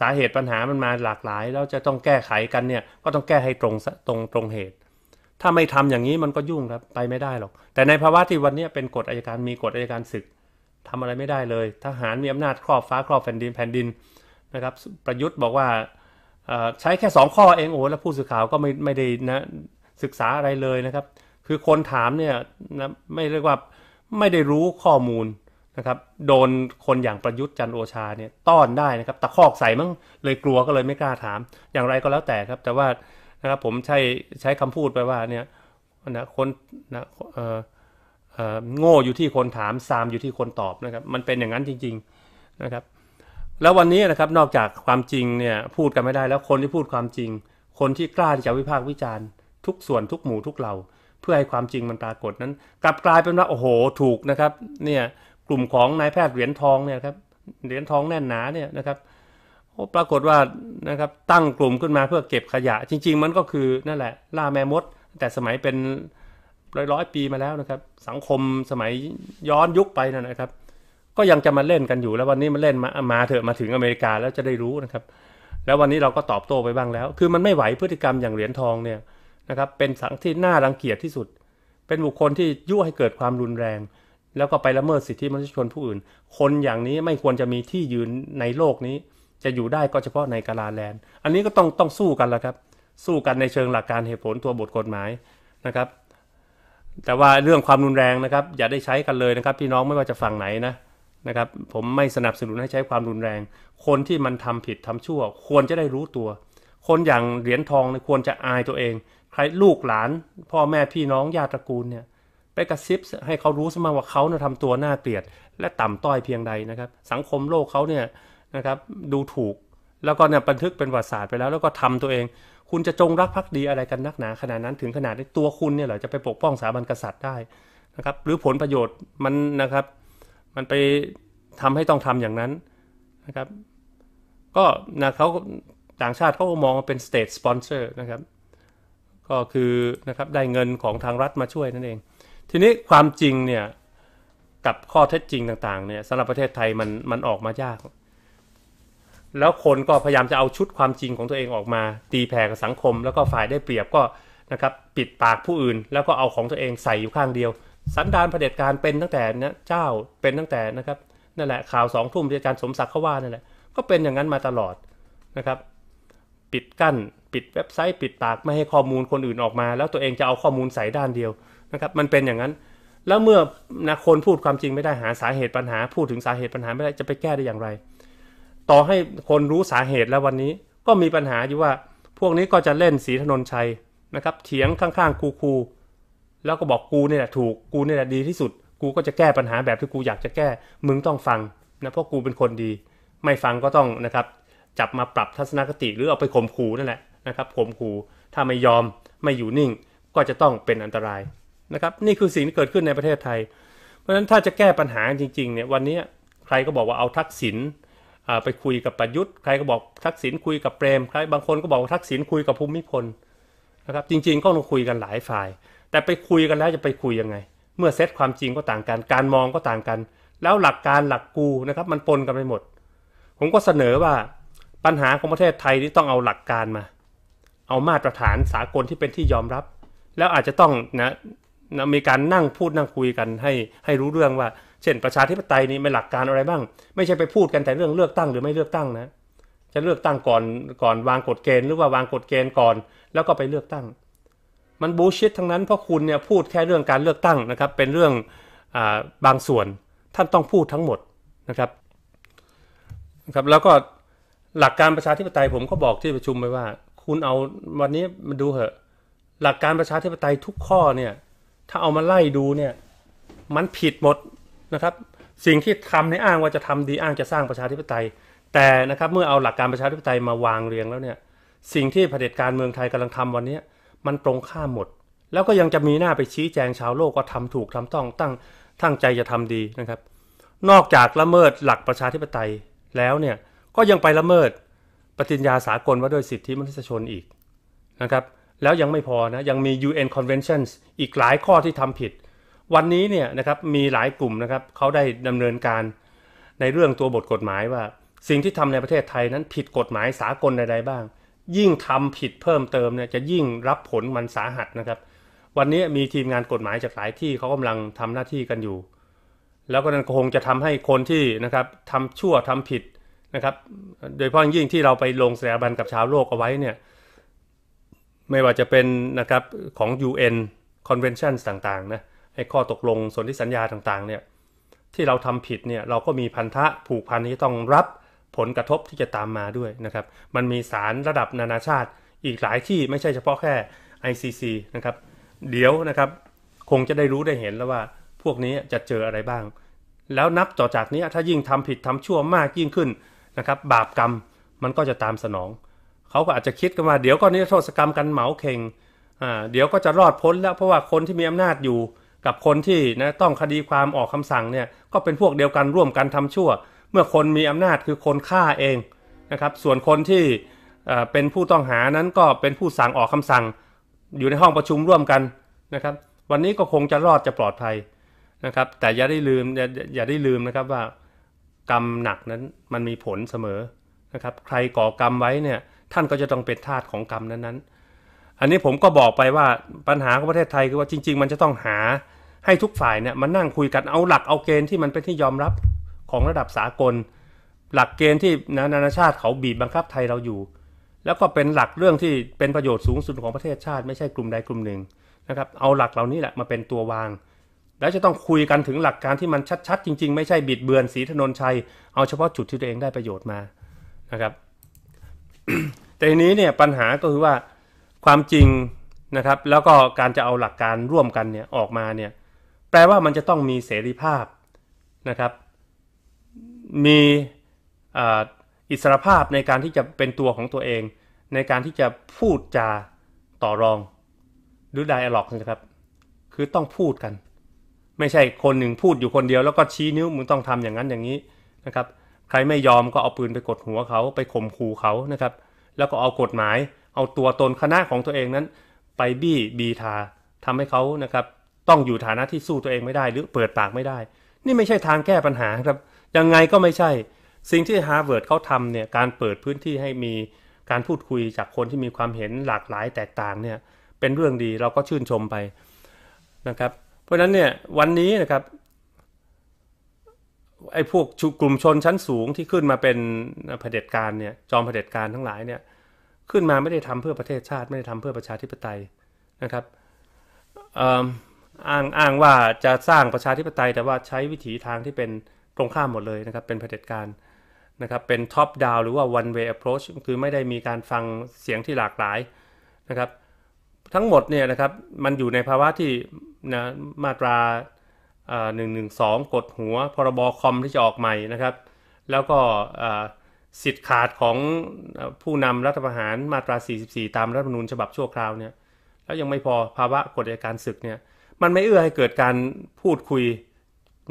สาเหตุปัญหามันมาหลากหลายแล้วจะต้องแก้ไขกันเนี่ย ก็ต้องแก้ให้ตรงตรงตรงเหตุ ถ้าไม่ทำอย่างนี้มันก็ยุ่งครับ ไปไม่ได้หรอก แต่ในภาวะที่วันนี้เป็นกฎอายการมีกฎอายการศึกทำอะไรไม่ได้เลย ทหารมีอำนาจครอบฟ้าครอบแผ่นดินแผ่นดินนะครับ ประยุทธ์บอกว่าใช้แค่ 2 ข้อเองโอ้แล้วผู้สื่อข่าวก็ไม่ไม่ได้นะศึกษาอะไรเลยนะครับ คือคนถามเนี่ยนะไม่เรียกว่าไม่ได้รู้ข้อมูลนะครับโดนคนอย่างประยุทธ์จันโอชาเนี่ยต้อนได้นะครับ ตะคอกใส่มั้งเลยกลัวก็เลยไม่กล้าถามอย่างไรก็แล้วแต่ครับ แต่ว่านะครับผมใช้ใช้คำพูดไปว่าเนี่ยนะคนนะเออเออโง่อยู่ที่คนถามซาม อยู่ที่คนตอบนะครับมันเป็นอย่างนั้นจริงๆนะครับ แล้ววันนี้นะครับนอกจากความจริงเนี่ยพูดกันไม่ได้แล้วคนที่พูดความจริง คนที่กล้าที่จะวิพากษ์วิจารณ์ ทุกส่วนทุกหมู่ทุกเหล่าเพื่อให้ความจริงมันปรากฏนั้น กลับกลายเป็นว่าโอ้โหถูกนะครับเนี่ยกลุ่มของนายแพทย์เหรียญทองเนี่ยครับเหรียญทองแน่นหนาเนี่ยนะครับปรากฏว่านะครับตั้งกลุ่มขึ้นมาเพื่อเก็บขยะ จริง ๆ มันก็คือนั่นแหละล่าแม่มด แต่สมัยเป็นร้อยร้อยปีมาแล้วนะครับ สังคมสมัยย้อนยุคไปนะครับ ก็ยังจะมาเล่นกันอยู่ แล้ววันนี้มันเล่นมามาเถอะมาถึงอเมริกาแล้วจะได้รู้นะครับ แล้ววันนี้เราก็ตอบโต้ไปบ้างแล้ว คือมันไม่ไหวพฤติกรรมอย่างเหรียญทองเนี่ยนะครับเป็นสังที่น่ารังเกียจที่สุด เป็นบุคคลที่ยุ่ให้เกิดความรุนแรงแล้วก็ไปละเมิดสิทธิมนุษยชนผู้อื่น คนอย่างนี้ไม่ควรจะมีที่ยืนในโลกนี้ จะอยู่ได้ก็เฉพาะในกาลาแลนด์ อันนี้ก็ต้องต้องสู้กันละครับ สู้กันในเชิงหลักการเหตุผลตัวบทกฎหมายนะครับ แต่ว่าเรื่องความรุนแรงนะครับอย่าได้ใช้กันเลยนะครับ พี่น้องไม่ว่าจะฝั่งไหนนะนะครับผมไม่สนับสนุนให้ใช้ความรุนแรง คนที่มันทำผิดทำชั่ว ควรจะได้รู้ตัว คนอย่างเหรียญทองควรจะอายตัวเองใครลูกหลาน พ่อแม่พี่น้องญาติตระกูลเนี่ยไปกระซิบให้เขารู้ซะมาว่าเขาเนี่ยทำตัวน่าเกลียด และต่ำต้อยเพียงใดนะครับ สังคมโลกเขาเนี่ยนะครับดูถูกแล้วก็เนี่ยบันทึกเป็นประวัติศาสตร์ไปแล้ว แล้วก็ทำตัวเอง คุณจะจงรักภักดีอะไรกันนักหนาขนาดนั้นถึงขนาดที่ตัวคุณเนี่ยเหรอจะไปปกป้องสถาบันกษัตริย์ได้นะครับหรือผลประโยชน์มันนะครับมันไปทำให้ต้องทำอย่างนั้นนะครับก็นะเขาต่างชาติเขามองเป็น state sponsor นะครับ ก็คือนะครับได้เงินของทางรัฐมาช่วยนั่นเองทีนี้ความจริงเนี่ยกับข้อเท็จจริงต่างๆเนี่ยสำหรับประเทศไทยมันมันออกมายาก แล้วคนก็พยายามจะเอาชุดความจริงของตัวเองออกมา ตีแผ่กับสังคมแล้วก็ฝ่ายได้เปรียบก็นะครับปิดปากผู้อื่น แล้วก็เอาของตัวเองใส่อยู่ข้างเดียว สันดานเผด็จการเป็นตั้งแต่นะเจ้าเป็นตั้งแต่นะครับนั่นแหละ ข่าวสองทุ่มีอาจารย์สมศักดิ์เขาว่านั่นแหละก็เป็นอย่างนั้นมาตลอดนะครับ ปิดกั้นปิดเว็บไซต์ ปิดปากไม่ให้ข้อมูลคนอื่นออกมา แล้วตัวเองจะเอาข้อมูลใส่ด้านเดียวนะครับมันเป็นอย่างนั้นแล้วเมื่อนะคนพูดความจริงไม่ได้หาสาเหตุปัญหาพูดถึงสาเหตุปัญหาไม่ได้จะไปแก้ได้อย่างไร ต่อให้คนรู้สาเหตุแล้ววันนี้ก็มีปัญหาอยู่ว่า พวกนี้ก็จะเล่นสีถนนชัยนะครับเถียงข้างๆกูกูแล้วก็บอกกูเนี่ยแหละถูก กูเนี่ยแหละดีที่สุด กูก็จะแก้ปัญหาแบบที่กูอยากจะแก้ มึงต้องฟังนะเพราะกูเป็นคนดี ไม่ฟังก็ต้องนะครับจับมาปรับทัศนคติหรือเอาไปข่มขู่นั่นแหละนะครับข่มขู่ถ้าไม่ยอมไม่อยู่นิ่งก็จะต้องเป็นอันตรายนะครับนี่คือสิ่งที่เกิดขึ้นในประเทศไทย เพราะฉะนั้นถ้าจะแก้ปัญหาจริงๆเนี่ยวันนี้ใครก็บอกว่าเอาทักษิณไปคุยกับประยุทธ์ใครก็บอกทักษิณคุยกับเปรม ใคร บางคนก็บอกว่าทักษิณคุยกับภูมิพลนะครับ จริงๆ ก็ต้องคุยกันหลายฝ่าย แต่ไปคุยกันแล้วจะไปคุยยังไง เมื่อเซตความจริงก็ต่างกัน การมองก็ต่างกัน แล้วหลักการหลักกูนะครับ มันปนกันไปหมด ผมก็เสนอว่าปัญหาของประเทศไทยนี่ต้องเอาหลักการมา เอามาตรฐานสากลที่เป็นที่ยอมรับ แล้วอาจจะต้องนะนะมีการนั่งพูดนั่งคุยกันให้ให้รู้เรื่องว่า เช่นประชาธิปไตยนี่มันหลักการอะไรบ้าง ไม่ใช่ไปพูดกันแต่เรื่องเลือกตั้งหรือไม่เลือกตั้งนะจะเลือกตั้งก่อนก่อนวางกฎเกณฑ์หรือว่าวางกฎเกณฑ์ก่อน แล้วก็ไปเลือกตั้ง มันบูชิดทั้งนั้นเพราะคุณเนี่ยพูดแค่เรื่องการเลือกตั้งนะครับเป็นเรื่องอบางส่วนท่านต้องพูดทั้งหมดนะครับนะครับ แล้วก็หลักการประชาธิปไตยผมก็บอกที่ประชุมไปว่าคุณเอาวันนี้มาดูเหอะหลักการประชาธิปไตยทุกข้อเนี่ยถ้าเอามาไล่ดูเนี่ย มันผิดหมดนะครับ สิ่งที่ทำในอ้างว่าจะทำดีอ้างจะสร้างประชาธิปไตย แต่นะครับเมื่อเอาหลักการประชาธิปไตยมาวางเรียงแล้วเนี่ยสิ่งที่เผด็จการเมืองไทยกำลังทำวันนี้มันตรงข้ามหมด แล้วก็ยังจะมีหน้าไปชี้แจงชาวโลกว่าทำถูกทำต้องตั้งตั้งใจจะทำดีนะครับ นอกจากละเมิดหลักประชาธิปไตยแล้วเนี่ยก็ยังไปละเมิดปฏิญญาสากลว่าด้วยสิทธิมนุษยชนอีกนะครับแล้วยังไม่พอนะยังมี UN Conventions อีกหลายข้อที่ทำผิด วันนี้เนี่ยนะครับมีหลายกลุ่มนะครับเขาได้ดำเนินการในเรื่องตัวบทกฎหมายว่า สิ่งที่ทำในประเทศไทยนั้นผิดกฎหมายสากลใดๆบ้าง ยิ่งทำผิดเพิ่มเติมเนี่ยจะยิ่งรับผลมันสาหัสนะครับ วันนี้มีทีมงานกฎหมายจากหลายที่เขากำลังทำหน้าที่กันอยู่ แล้วก็นั้นคงจะทำให้คนที่นะครับทำชั่วทำผิดนะครับ โดยเฉพาะยิ่งที่เราไปลงสถาบันกับชาวโลกเอาไว้เนี่ยไม่ว่าจะเป็นนะครับของ UN Convention ต่างๆนะให้ข้อตกลงสนธิสัญญาต่างๆเนี่ยที่เราทำผิดเนี่ยเราก็มีพันธะผูกพันที่ต้องรับผลกระทบที่จะตามมาด้วยนะครับมันมีศาลระดับนานาชาติอีกหลายที่ไม่ใช่เฉพาะแค่ ICC นะครับเดี๋ยวนะครับคงจะได้รู้ได้เห็นแล้วว่าพวกนี้จะเจออะไรบ้าง แล้วนับต่อจากนี้ถ้ายิ่งทำผิดทำชั่วมากยิ่งขึ้นนะครับบาปกรรมมันก็จะตามสนองเขาก็อาจจะคิดกันมาเดี๋ยวก็นิรโทษกรรมกันเหมาเข่งอ่าเดี๋ยวก็จะรอดพ้นแล้วเพราะว่าคนที่มีอำนาจอยู่ กับคนที่นะต้องคดีความออกคำสั่งเนี่ยก็เป็นพวกเดียวกันร่วมกันทำชั่ว เมื่อคนมีอำนาจคือคนฆ่าเองนะครับส่วนคนที่เป็นผู้ต้องหานั้นก็เป็นผู้สั่งออกคำสั่ง อยู่ในห้องประชุมร่วมกันนะครับวันนี้ก็คงจะรอดจะปลอดภัยนะครับแต่อย่าได้ลืมอยอย่าได้ลืมนะครับว่า กรรมหนักนั้นมันมีผลเสมอนะครับใครก่อกรรมไว้เนี่ยท่านก็จะต้องเป็นทาสของกรรมนั้นๆ อันนี้ผมก็บอกไปว่าปัญหาของประเทศไทยคือว่าจริงๆ มันจะต้องหาให้ทุกฝ่ายเนี่ยมานั่งคุยกันเอาหลักเอาเกณฑ์ที่มันเป็นที่ยอมรับของระดับสากล หลักเกณฑ์ที่นานาชาติเขาบีบบังคับไทยเราอยู่ แล้วก็เป็นหลักเรื่องที่เป็นประโยชน์สูงสุดของประเทศชาติไม่ใช่กลุ่มใดกลุ่มหนึ่งนะครับเอาหลักเหล่านี้แหละมาเป็นตัววางแล้วจะต้องคุยกันถึงหลักการที่มันชัดๆจริงๆไม่ใช่บิดเบือนสีธนนชัยเอาเฉพาะจุดที่ตัวเองได้ประโยชน์มานะครับแต่นี้เนี่ยปัญหาก็คือว่า ความจริงนะครับ แล้วก็การจะเอาหลักการร่วมกันเนี่ยออกมาเนี่ยแปลว่ามันจะต้องมีเสรีภาพนะครับ มีอิสรภาพในการที่จะเป็นตัวของตัวเอง ในการที่จะพูดจาต่อรองหรือไดอะล็อก นะครับ คือต้องพูดกัน ไม่ใช่คนหนึ่งพูดอยู่คนเดียวแล้วก็ชี้นิ้วมึงต้องทำอย่างนั้นอย่างนี้นะครับใครไม่ยอมก็เอาปืนไปกดหัวเขา ไปข่มขู่เขานะครับ แล้วก็เอากฎหมาย เอาตัวตนคณะของตัวเองนั้น ไปบี้บีทาทำให้เขานะครับ ต้องอยู่ฐานะที่สู้ตัวเองไม่ได้ หรือเปิดปากไม่ได้ นี่ไม่ใช่ทางแก้ปัญหาครับยังไงก็ไม่ใช่ สิ่งที่ฮาร์วาร์ดเขาทำเนี่ยการเปิดพื้นที่ให้มีการพูดคุยจากคนที่มีความเห็นหลากหลายแตกต่างเนี่ย เป็นเรื่องดีเราก็ชื่นชมไปนะครับ เพราะฉะนั้นเนี่ยวันนี้นะครับไอ้พวกกลุ่มชนชั้นสูงที่ขึ้นมาเป็นเผด็จการเนี่ย จอมเผด็จการทั้งหลายเนี่ย ขึ้นมาไม่ได้ทำเพื่อประเทศชาติ ไม่ได้ทำเพื่อประชาธิปไตยนะครับอ้างอ้างว่าจะสร้างประชาธิปไตย แต่ว่าใช้วิถีทางที่เป็นตรงข้ามหมดเลยนะครับ เป็นเผด็จการนะครับ เป็นท็อปดาวหรือว่า one way approach คือไม่ได้มีการฟังเสียงที่หลากหลายนะครับ ทั้งหมดเนี่ยนะครับมันอยู่ในภาวะที่นะมาตราหนึ่งหนึ่งสองกฎหัวพรบคอมที่จะออกใหม่นะครับ แล้วก็สิทธิ์ขาดของผู้นำรัฐประหาร มาตรา44 ตามรัฐธรรมนูญฉบับชั่วคราวเนี่ยแล้วยังไม่พอภาวะกฎอัยการศึกเนี่ยมันไม่เอื้อให้เกิดการพูดคุย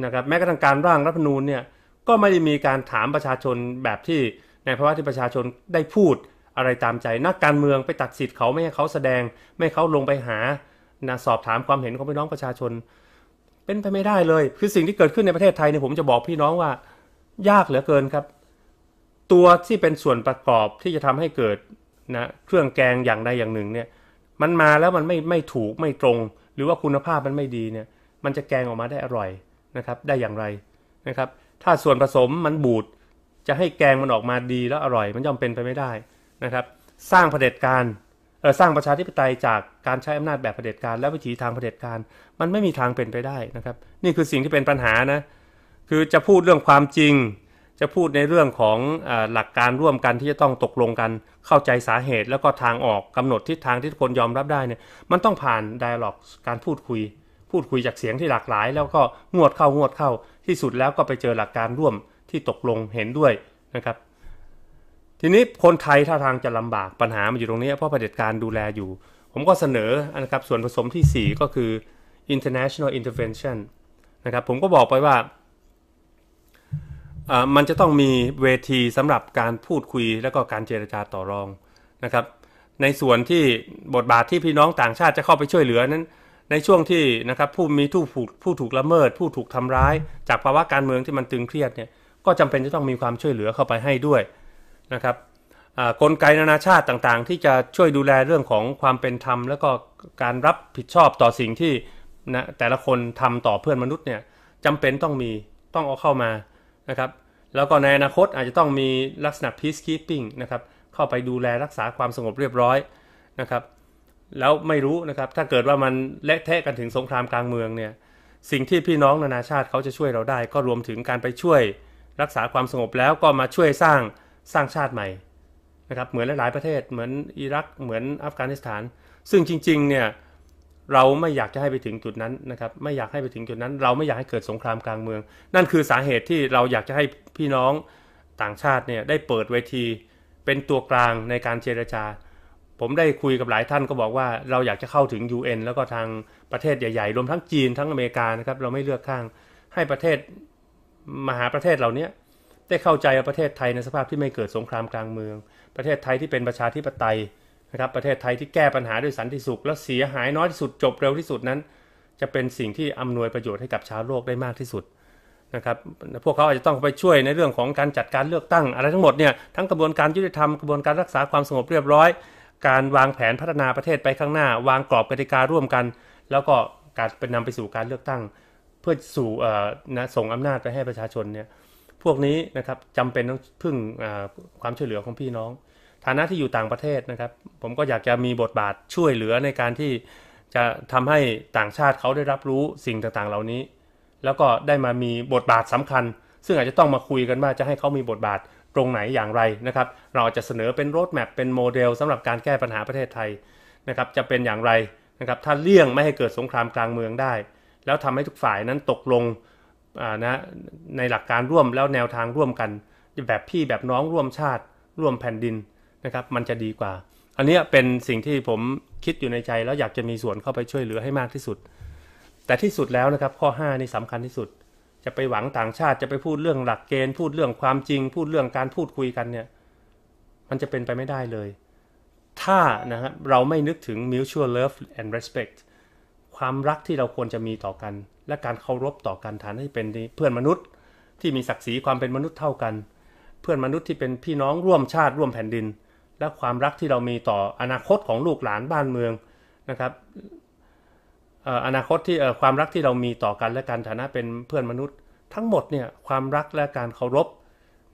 นะครับแม้กระทั่งการร่างรัฐธรรมนูญเนี่ยก็ไม่ได้มีการถามประชาชนแบบที่ในภาวะที่ประชาชนได้พูดอะไรตามใจ นักการเมืองไปตัดสิทธิ์เขาไม่ให้เขาแสดงไม่ให้เขาลงไปหานะสอบถามความเห็นของพี่น้องประชาชนเป็นไปไม่ได้เลย คือสิ่งที่เกิดขึ้นในประเทศไทยเนี่ยผมจะบอกพี่น้องว่า ยากเหลือเกินครับ ตัวที่เป็นส่วนประกอบที่จะทำให้เกิด นะเครื่องแกงอย่างใดอย่างหนึ่งเนี่ยมันมาแล้วมันไม่ไม่ถูกไม่ตรง หรือว่าคุณภาพมันไม่ดีเนี่ยมันจะแกงออกมาได้อร่อยนะครับได้อย่างไรนะครับ ถ้าส่วนผสมมันบูดจะให้แกงมันออกมาดีแล้วอร่อย มันย่อมเป็นไปไม่ได้นะครับ สร้างเผด็จการสร้างประชาธิปไตยจากการใช้อำนาจแบบเผด็จการและวิถีทางเผด็จการมันไม่มีทางเป็นไปได้นะครับ นี่คือสิ่งที่เป็นปัญหานะ คือจะพูดเรื่องความจริง จะพูดในเรื่องของอหลักการร่วมกันที่จะต้องตกลงกัน เข้าใจสาเหตุ แล้วก็ทางออกกำหนดทิศทางที่ทุกคนยอมรับได้เนี่ยมันต้องผ่านดิอะล็อก การพูดคุย พูดคุยจากเสียงที่หลากหลาย แล้วก็งวดเข้างวดเข้าที่สุดแล้วก็ไปเจอหลักการร่วมที่ตกลงเห็นด้วยนะครับทีนี้คนไทยท่าทางจะลำบากปัญหามันอยู่ตรงนี้เพราะเผด็จการดูแลอยู่ ผมก็เสนอนะครับส่วนผสมที่ 4 ก็คือ international intervention นะครับผมก็บอกไปว่า มันจะต้องมีเวทีสำหรับการพูดคุยและก็การเจรจาต่อรองนะครับในส่วนที่บทบาทที่พี่น้องต่างชาติจะเข้าไปช่วยเหลือนั้นในช่วงที่นะครับผู้มีผู้ผูกผู้ถูกละเมิด ผู้ถูกทำร้าย จากภาวะการเมืองที่มันตึงเครียดเนี่ยก็จำเป็นจะต้องมีความช่วยเหลือเข้าไปให้ด้วยนะครับกลไกนานาชาติต่างๆ ที่จะช่วยดูแลเรื่องของความเป็นธรรม แล้วก็การรับผิดชอบต่อสิ่งที่นะแต่ละคนทำต่อเพื่อนมนุษย์เนี่ยจำเป็นต้องมีต้องเอาเข้ามานะครับ แล้วก็ในอนาคตอาจจะต้องมีลักษณะ peacekeeping นะครับเข้าไปดูแลรักษาความสงบเรียบร้อยนะครับ แล้วไม่รู้นะครับ ถ้าเกิดว่ามันเละเทะกันถึงสงครามกลางเมืองเนี่ยสิ่งที่พี่น้องนานาชาติเขาจะช่วยเราได้ก็รวมถึงการไปช่วยรักษาความสงบแล้วก็มาช่วยสร้างสร้างชาติใหม่นะครับเหมือนหลายๆประเทศเหมือนอิรักเหมือนอัฟกานิสถาน ซึ่งจริงๆเนี่ยเราไม่อยากจะให้ไปถึงจุดนั้นนะครับไม่อยากให้ไปถึงจุดนั้น เราไม่อยากให้เกิดสงครามกลางเมือง นั่นคือสาเหตุที่เราอยากจะให้พี่น้องต่างชาติเนี่ยได้เปิดเวที เป็นตัวกลางในการเจรจา ผมได้คุยกับหลายท่านก็บอกว่าเราอยากจะเข้าถึง UN แล้วก็ทางประเทศใหญ่ๆรวมทั้งจีนทั้งอเมริกานะครับเราไม่เลือกข้างให้ประเทศมหาประเทศเหล่านี้ได้เข้าใจประเทศไทยในสภาพที่ไม่เกิดสงครามกลางเมือง ประเทศไทยที่เป็นประชาธิปไตยนะครับ ประเทศไทยที่แก้ปัญหาด้วยสันติสุข และเสียหายน้อยที่สุดจบเร็วที่สุดนั้น จะเป็นสิ่งที่ อำนวยประโยชน์ให้กับชาวโลกได้มากที่สุดนะครับพวกเขาอาจจะต้องไปช่วยในเรื่องของการจัดการเลือกตั้งอะไรทั้งหมดเนี่ย ทั้งกระบวนการยุติธรรมกระบวนการรักษาความสงบเรียบร้อย การวางแผนพัฒนาประเทศไปข้างหน้าวางกรอบกติการ่วมกัน แล้วก็การเป็นนำไปสู่การเลือกตั้ง เพื่อสู่นะส่งอำนาจไปให้ประชาชนเนี่ยพวกนี้นะครับจำเป็นต้องพึ่งความช่วยเหลือของพี่น้อง ฐานะที่อยู่ต่างประเทศนะครับผมก็อยากจะมีบทบาทช่วยเหลือในการที่ จะทำให้ต่างชาติเขาได้รับรู้สิ่งต่างๆเหล่านี้ แล้วก็ได้มามีบทบาทสำคัญ ซึ่งอาจจะต้องมาคุยกันว่าจะให้เขามีบทบาทตรงไหนอย่างไรนะครับเราจะเสนอเป็นโรดแมพเป็นโมเดล สำหรับการแก้ปัญหาประเทศไทยนะครับจะเป็นอย่างไรนะครับถ้าเลี่ยงไม่ให้เกิดสงครามกลางเมืองได้ แล้วทำให้ทุกฝ่ายนั้นตกลงนะในหลักการร่วมแล้วแนวทางร่วมกัน แบบพี่แบบน้องร่วมชาติ ร่วมแผ่นดินนะครับ มันจะดีกว่า อันนี้เป็นสิ่งที่ผมคิดอยู่ในใจ แล้วอยากจะมีส่วนเข้าไปช่วยเหลือให้มากที่สุด แต่ที่สุดแล้วนะครับข้อ5นี่สำคัญที่สุด จะไปหวังต่างชาติ จะไปพูดเรื่องหลักเกณฑ์พูดเรื่องความจริง พูดเรื่องการพูดคุยกันเนี่ยมันจะเป็นไปไม่ได้เลย ถ้านะครับเราไม่นึกถึง mutual love and respect ความรักที่เราควรจะมีต่อกัน และการเคารพต่อกันฐานให้เป็นเพื่อนมนุษย์ที่มีศักดิ์ศรีความเป็นมนุษย์เท่ากัน เพื่อนมนุษย์ที่เป็นพี่น้องร่วมชาติร่วมแผ่นดิน และความรักที่เรามีต่ออนาคตของลูกหลานบ้านเมืองนะครับอนาคตที่ความรักที่เรามีต่อกันและการฐานะเป็นเพื่อนมนุษย์ ทั้งหมดเนี่ย ความรักและการเคารพ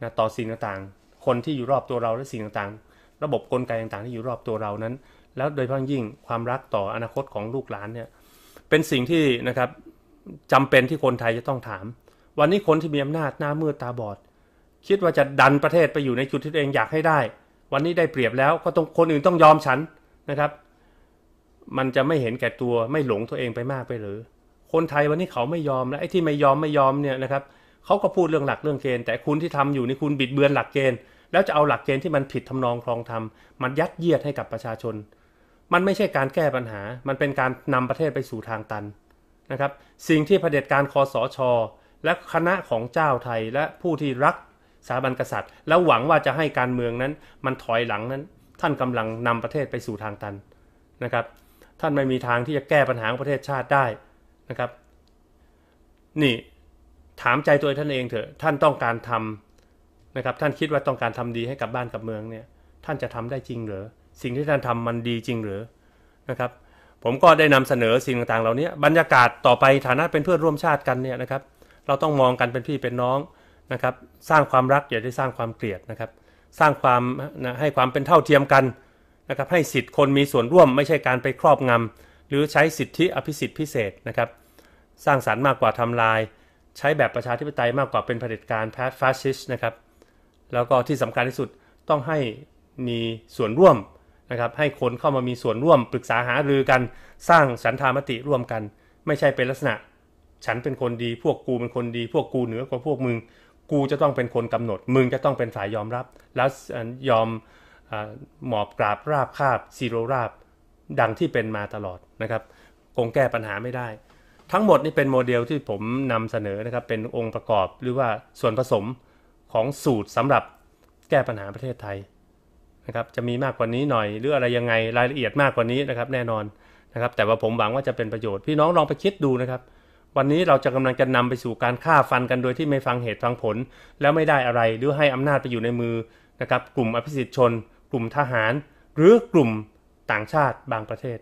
นะต่อสิ่งต่างๆ คนที่อยู่รอบตัวเราและสิ่งต่างๆ ระบบกลไกต่างๆที่อยู่รอบตัวเรานั้น แล้วโดยเ้พางยิ่งความรักต่ออนาคตของลูกหลานเนี่ยเป็นสิ่งที่นะครับจำเป็นที่คนไทยจะต้องถาม วันนี้คนที่มีอำนาจหน้ามืดตาบอด คิดว่าจะดันประเทศไปอยู่ในจุดที่ตัวเองอยากให้ได้ วันนี้ได้เปรียบแล้วก็ต้องคนอื่นต้องยอมฉันนะครับ มันจะไม่เห็นแก่ตัวไม่หลงตัวเองไปมากไปหรือ คนไทยวันนี้เขาไม่ยอมแล้วไอ้ที่ไม่ยอมไม่ยอมเนี่ยนะครับเขาก็พูดเรื่องหลักเรื่องเกณฑ์ แต่คุณที่ทำอยู่นี่คุณบิดเบือนหลักเกณฑ์แล้วจะเอาหลักเกณฑ์ที่มันผิดทำนองคลองธรรมมันยัดเยียดให้กับประชาชนมันไม่ใช่การแก้ปัญหา มันเป็นการนำประเทศไปสู่ทางตันนะครับ สิ่งที่เผด็จการคอสชอและคณะของเจ้าไทย และผู้ที่รักสถาบันกษัตริย์ แล้วหวังว่าจะให้การเมืองนั้น มันถอยหลังนั้น ท่านกำลังนำประเทศไปสู่ทางตันนะครับท่านไม่มีทางที่จะแก้ปัญหาของประเทศชาติได้นะครับนี่ถามใจตัวท่านเองเถอะท่านต้องการทำนะครับท่านคิดว่าต้องการทำดีให้กับบ้านกับเมืองเนี่ยท่านจะทำได้จริงเหรอสิ่งที่ท่านทำมันดีจริงหรือนะครับผมก็ได้นำเสนอสิ่งต่างๆเหล่านี้บรรยากาศต่อไปฐานะเป็นเพื่อนร่วมชาติกันเนี่ยนะครับเราต้องมองกันเป็นพี่เป็นน้องนะครับสร้างความรักอย่าได้สร้างความเกลียดนะครับสร้างความนะให้ความเป็นเท่าเทียมกันนะครับให้สิทธิ์คนมีส่วนร่วมไม่ใช่การไปครอบงำ หรือใช้สิทธิอภิสิทธิพิเศษนะครับสร้างสารรค์มากกว่าทำลาย ใช้แบบประชาธิปไตยมากกว่าเป็นเผด็จการแพฟาสชิสนะครับแล้วก็ที่สำคัญที่สุดต้องให้มีส่วนร่วมนะครับให้คนเข้ามามีส่วนร่วมปรึกษาหารือกันสร้างสันธามติร่วมกัน ไม่ใช่เป็นลักษณะ ฉันเป็นคนดีพวกกูเป็นคนดีพวกกูเหนือกว่าพวกมึง กูจะต้องเป็นคนกำหนด มึงจะต้องเป็นฝ่ายยอมรับ แล้วยอมหมอบกราบราบคาบซีโรราบดังที่เป็นมาตลอดนะครับคงแก้ปัญหาไม่ได้ ทั้งหมดนี่เป็นโมเดลที่ผมนำเสนอนะครับเป็นองค์ประกอบหรือว่าส่วนผสมของสูตรสำหรับแก้ปัญหาประเทศไทยะครับจะมีมากกว่านี้หน่อยหรืออะไรยังไงรายละเอียดมากกว่านี้นะครับแน่นอนนะครับแต่ว่าผมหวังว่าจะเป็นประโยชน์พี่น้อง ลองไปคิดดูนะครับ วันนี้เราจะกำลังจะนำไปสู่การฆ่าฟันกันโดยที่ไม่ฟังเหตุฟังผล แล้วไม่ได้อะไรหรือให้อำนาจไปอยู่ในมือนะครับกลุ่มอภิสิทธิชน กลุ่มทหาร หรือกลุ่มต่างชาติบางประเทศ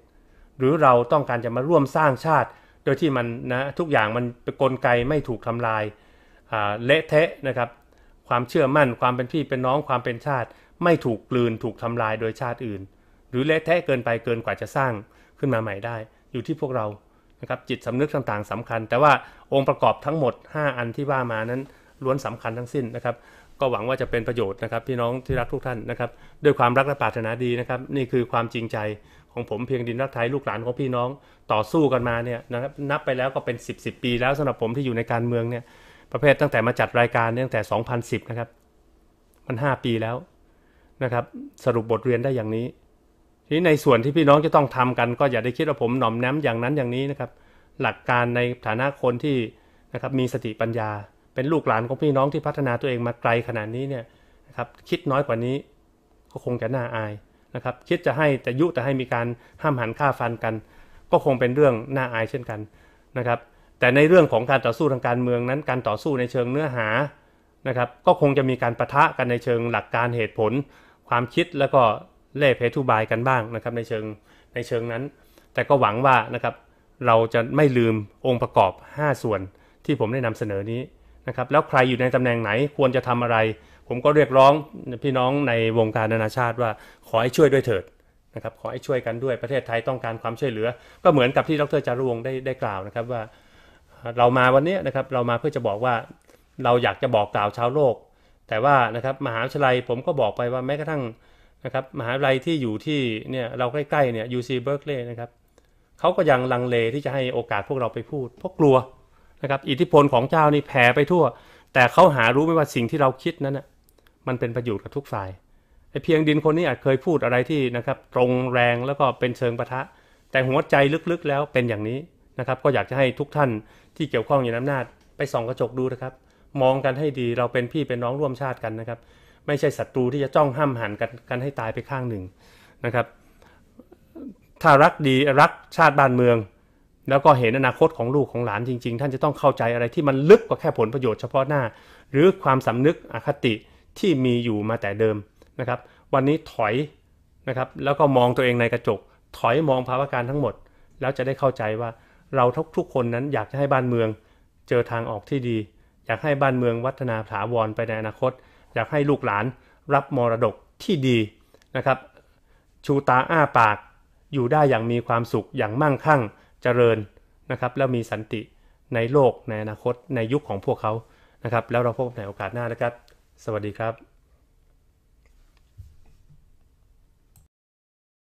หรือเราต้องการจะมาร่วมสร้างชาติ โดยที่มันนะทุกอย่างมันเป็นกลไกไม่ถูกทำลายเละเทะนะครับความเชื่อมั่น ความเป็นพี่เป็นน้องความเป็นชาติไม่ถูกกลืนถูกทำลายโดยชาติอื่น หรือเละเทะเกินไปเกินกว่าจะสร้างขึ้นมาใหม่ได้ อยู่ที่พวกเรานะครับ จิตสำนึกต่าง ๆสำคัญ แต่ว่าองค์ประกอบทั้งหมด 5 อันที่ว่ามานั้นล้วนสำคัญทั้งสิ้นนะครับ ก็หวังว่าจะเป็นประโยชน์นะครับ พี่น้องที่รักทุกท่านนะครับ ด้วยความรักและปรารถนาดีนะครับ นี่คือความจริงใจของผมเพียงดินรักไทยลูกหลานของพี่น้องต่อสู้กันมาเนี่ยนะครับนับไปแล้วก็เป็น10บสปี แล้วสำหรับผมที่อยู่ในการเมืองเนี่ย ประเภทตั้งแต่มาจัดรายการตั้งแต่2010นะครับมัน5ปีแล้วนะครับสรุปบทเรียนได้อย่างนี้ ทีในส่วนที่พี่น้องจะต้องทำกันก็อย่าได้คิดว่าผมหน่อมแนมอย่างนั้นอย่างนี้นะครับหลักการในฐานะคนที่นะครับมีสติปัญญา เป็นลูกหลานของพี่น้องที่พัฒนาตัวเองมาไกลขนาดนี้เนี่ยนะครับคิดน้อยกว่านี้ ก็คงจะน่าอายนะครับคิดจะให้จะยุแต่ให้มีการห้ามหันฆ่าฟันกัน ก็คงเป็นเรื่องน่าอายเช่นกันนะครับแต่ในเรื่องของการต่อสู้ทางการเมืองนั้น การต่อสู้ในเชิงเนื้อหานะครับก็คงจะมีการประทะกันในเชิงหลักการเหตุผลความคิดแล้วก็เล่เพทุบายกันบ้างนะครับในเชิงในเชิงนั้น แต่ก็หวังว่านะครับเราจะไม่ลืมองค์ประกอบ 5 ส่วนที่ผมได้นำเสนอนี้นะครับแล้วใครอยู่ในตำแหน่งไหนควรจะทำอะไร ผมก็เรียกร้องพี่น้องในวงการนานาชาติว่าขอให้ช่วยด้วยเถิดนะครับขอให้ช่วยกันด้วยประเทศไทยต้องการความช่วยเหลือ ก็เหมือนกับที่ดรจารุวง์ได้ได้กล่าวนะครับว่าเรามาวันนี้นะครับเรามาเพื่อจะบอกว่าเราอยากจะบอกกล่าวชาวโลกแต่ว่านะครับมหาวิทยาลัยผมก็บอกไปว่าแม้กระทั่งนะครับมหาวิทยาลัยที่อยู่ที่เนี่ยเราใกล้ๆเนี่ย UC Berkeley นะครับเขาก็ยังลังเลที่จะให้โอกาสพวกเราไปพูดเพราะกลัวนะครับอิทธิพลของเจ้านี่แผ่ไปทั่ว แต่เขาหารู้ไม่ว่าสิ่งที่เราคิดนั้นนะ่ะมันเป็นประโยชน์กับทุกฝ่ายไอ้เพียงดินคนนี้อาจเคยพูดอะไรที่นะครับตรงแรงแล้วก็เป็นเชิงประทะ แต่หัวใจลึกๆแล้วเป็นอย่างนี้นะครับก็อยากจะให้ทุกท่านที่เกี่ยวข้องอยู่ในอำนาจไปส่องกระจกดูนะครับมองกันให้ดีเราเป็นพี่เป็นน้องร่วมชาติกันนะครับ ไม่ใช่ศัตรูที่จะจ้องห้ามหันกันกันให้ตายไปข้างหนึ่งนะครับ ถ้ารักดีรักชาติบ้านเมือง แล้วก็เห็นอนาคตของลูกของหลานจริง ๆ ท่านจะต้องเข้าใจอะไรที่มันลึกกว่าแค่ผลประโยชน์เฉพาะหน้า หรือความสำนึกอคติที่มีอยู่มาแต่เดิมนะครับ วันนี้ถอยนะครับแล้วก็มองตัวเองในกระจก ถอยมองภาวะการทั้งหมดแล้วจะได้เข้าใจว่าเราทุกทุกคนนั้นอยากจะให้บ้านเมืองเจอทางออกที่ดีอยากให้บ้านเมืองวัฒนาถาวรไปในอนาคต อยากให้ลูกหลานรับมรดกที่ดีนะครับ ชูตาอ้าปากอยู่ได้อย่างมีความสุขอย่างมั่งคั่งเจริญนะครับ แล้วมีสันติในโลกในอนาคตในยุคของพวกเขานะครับ แล้วเราพบกันในโอกาสหน้านะครับ สวัสดีครับ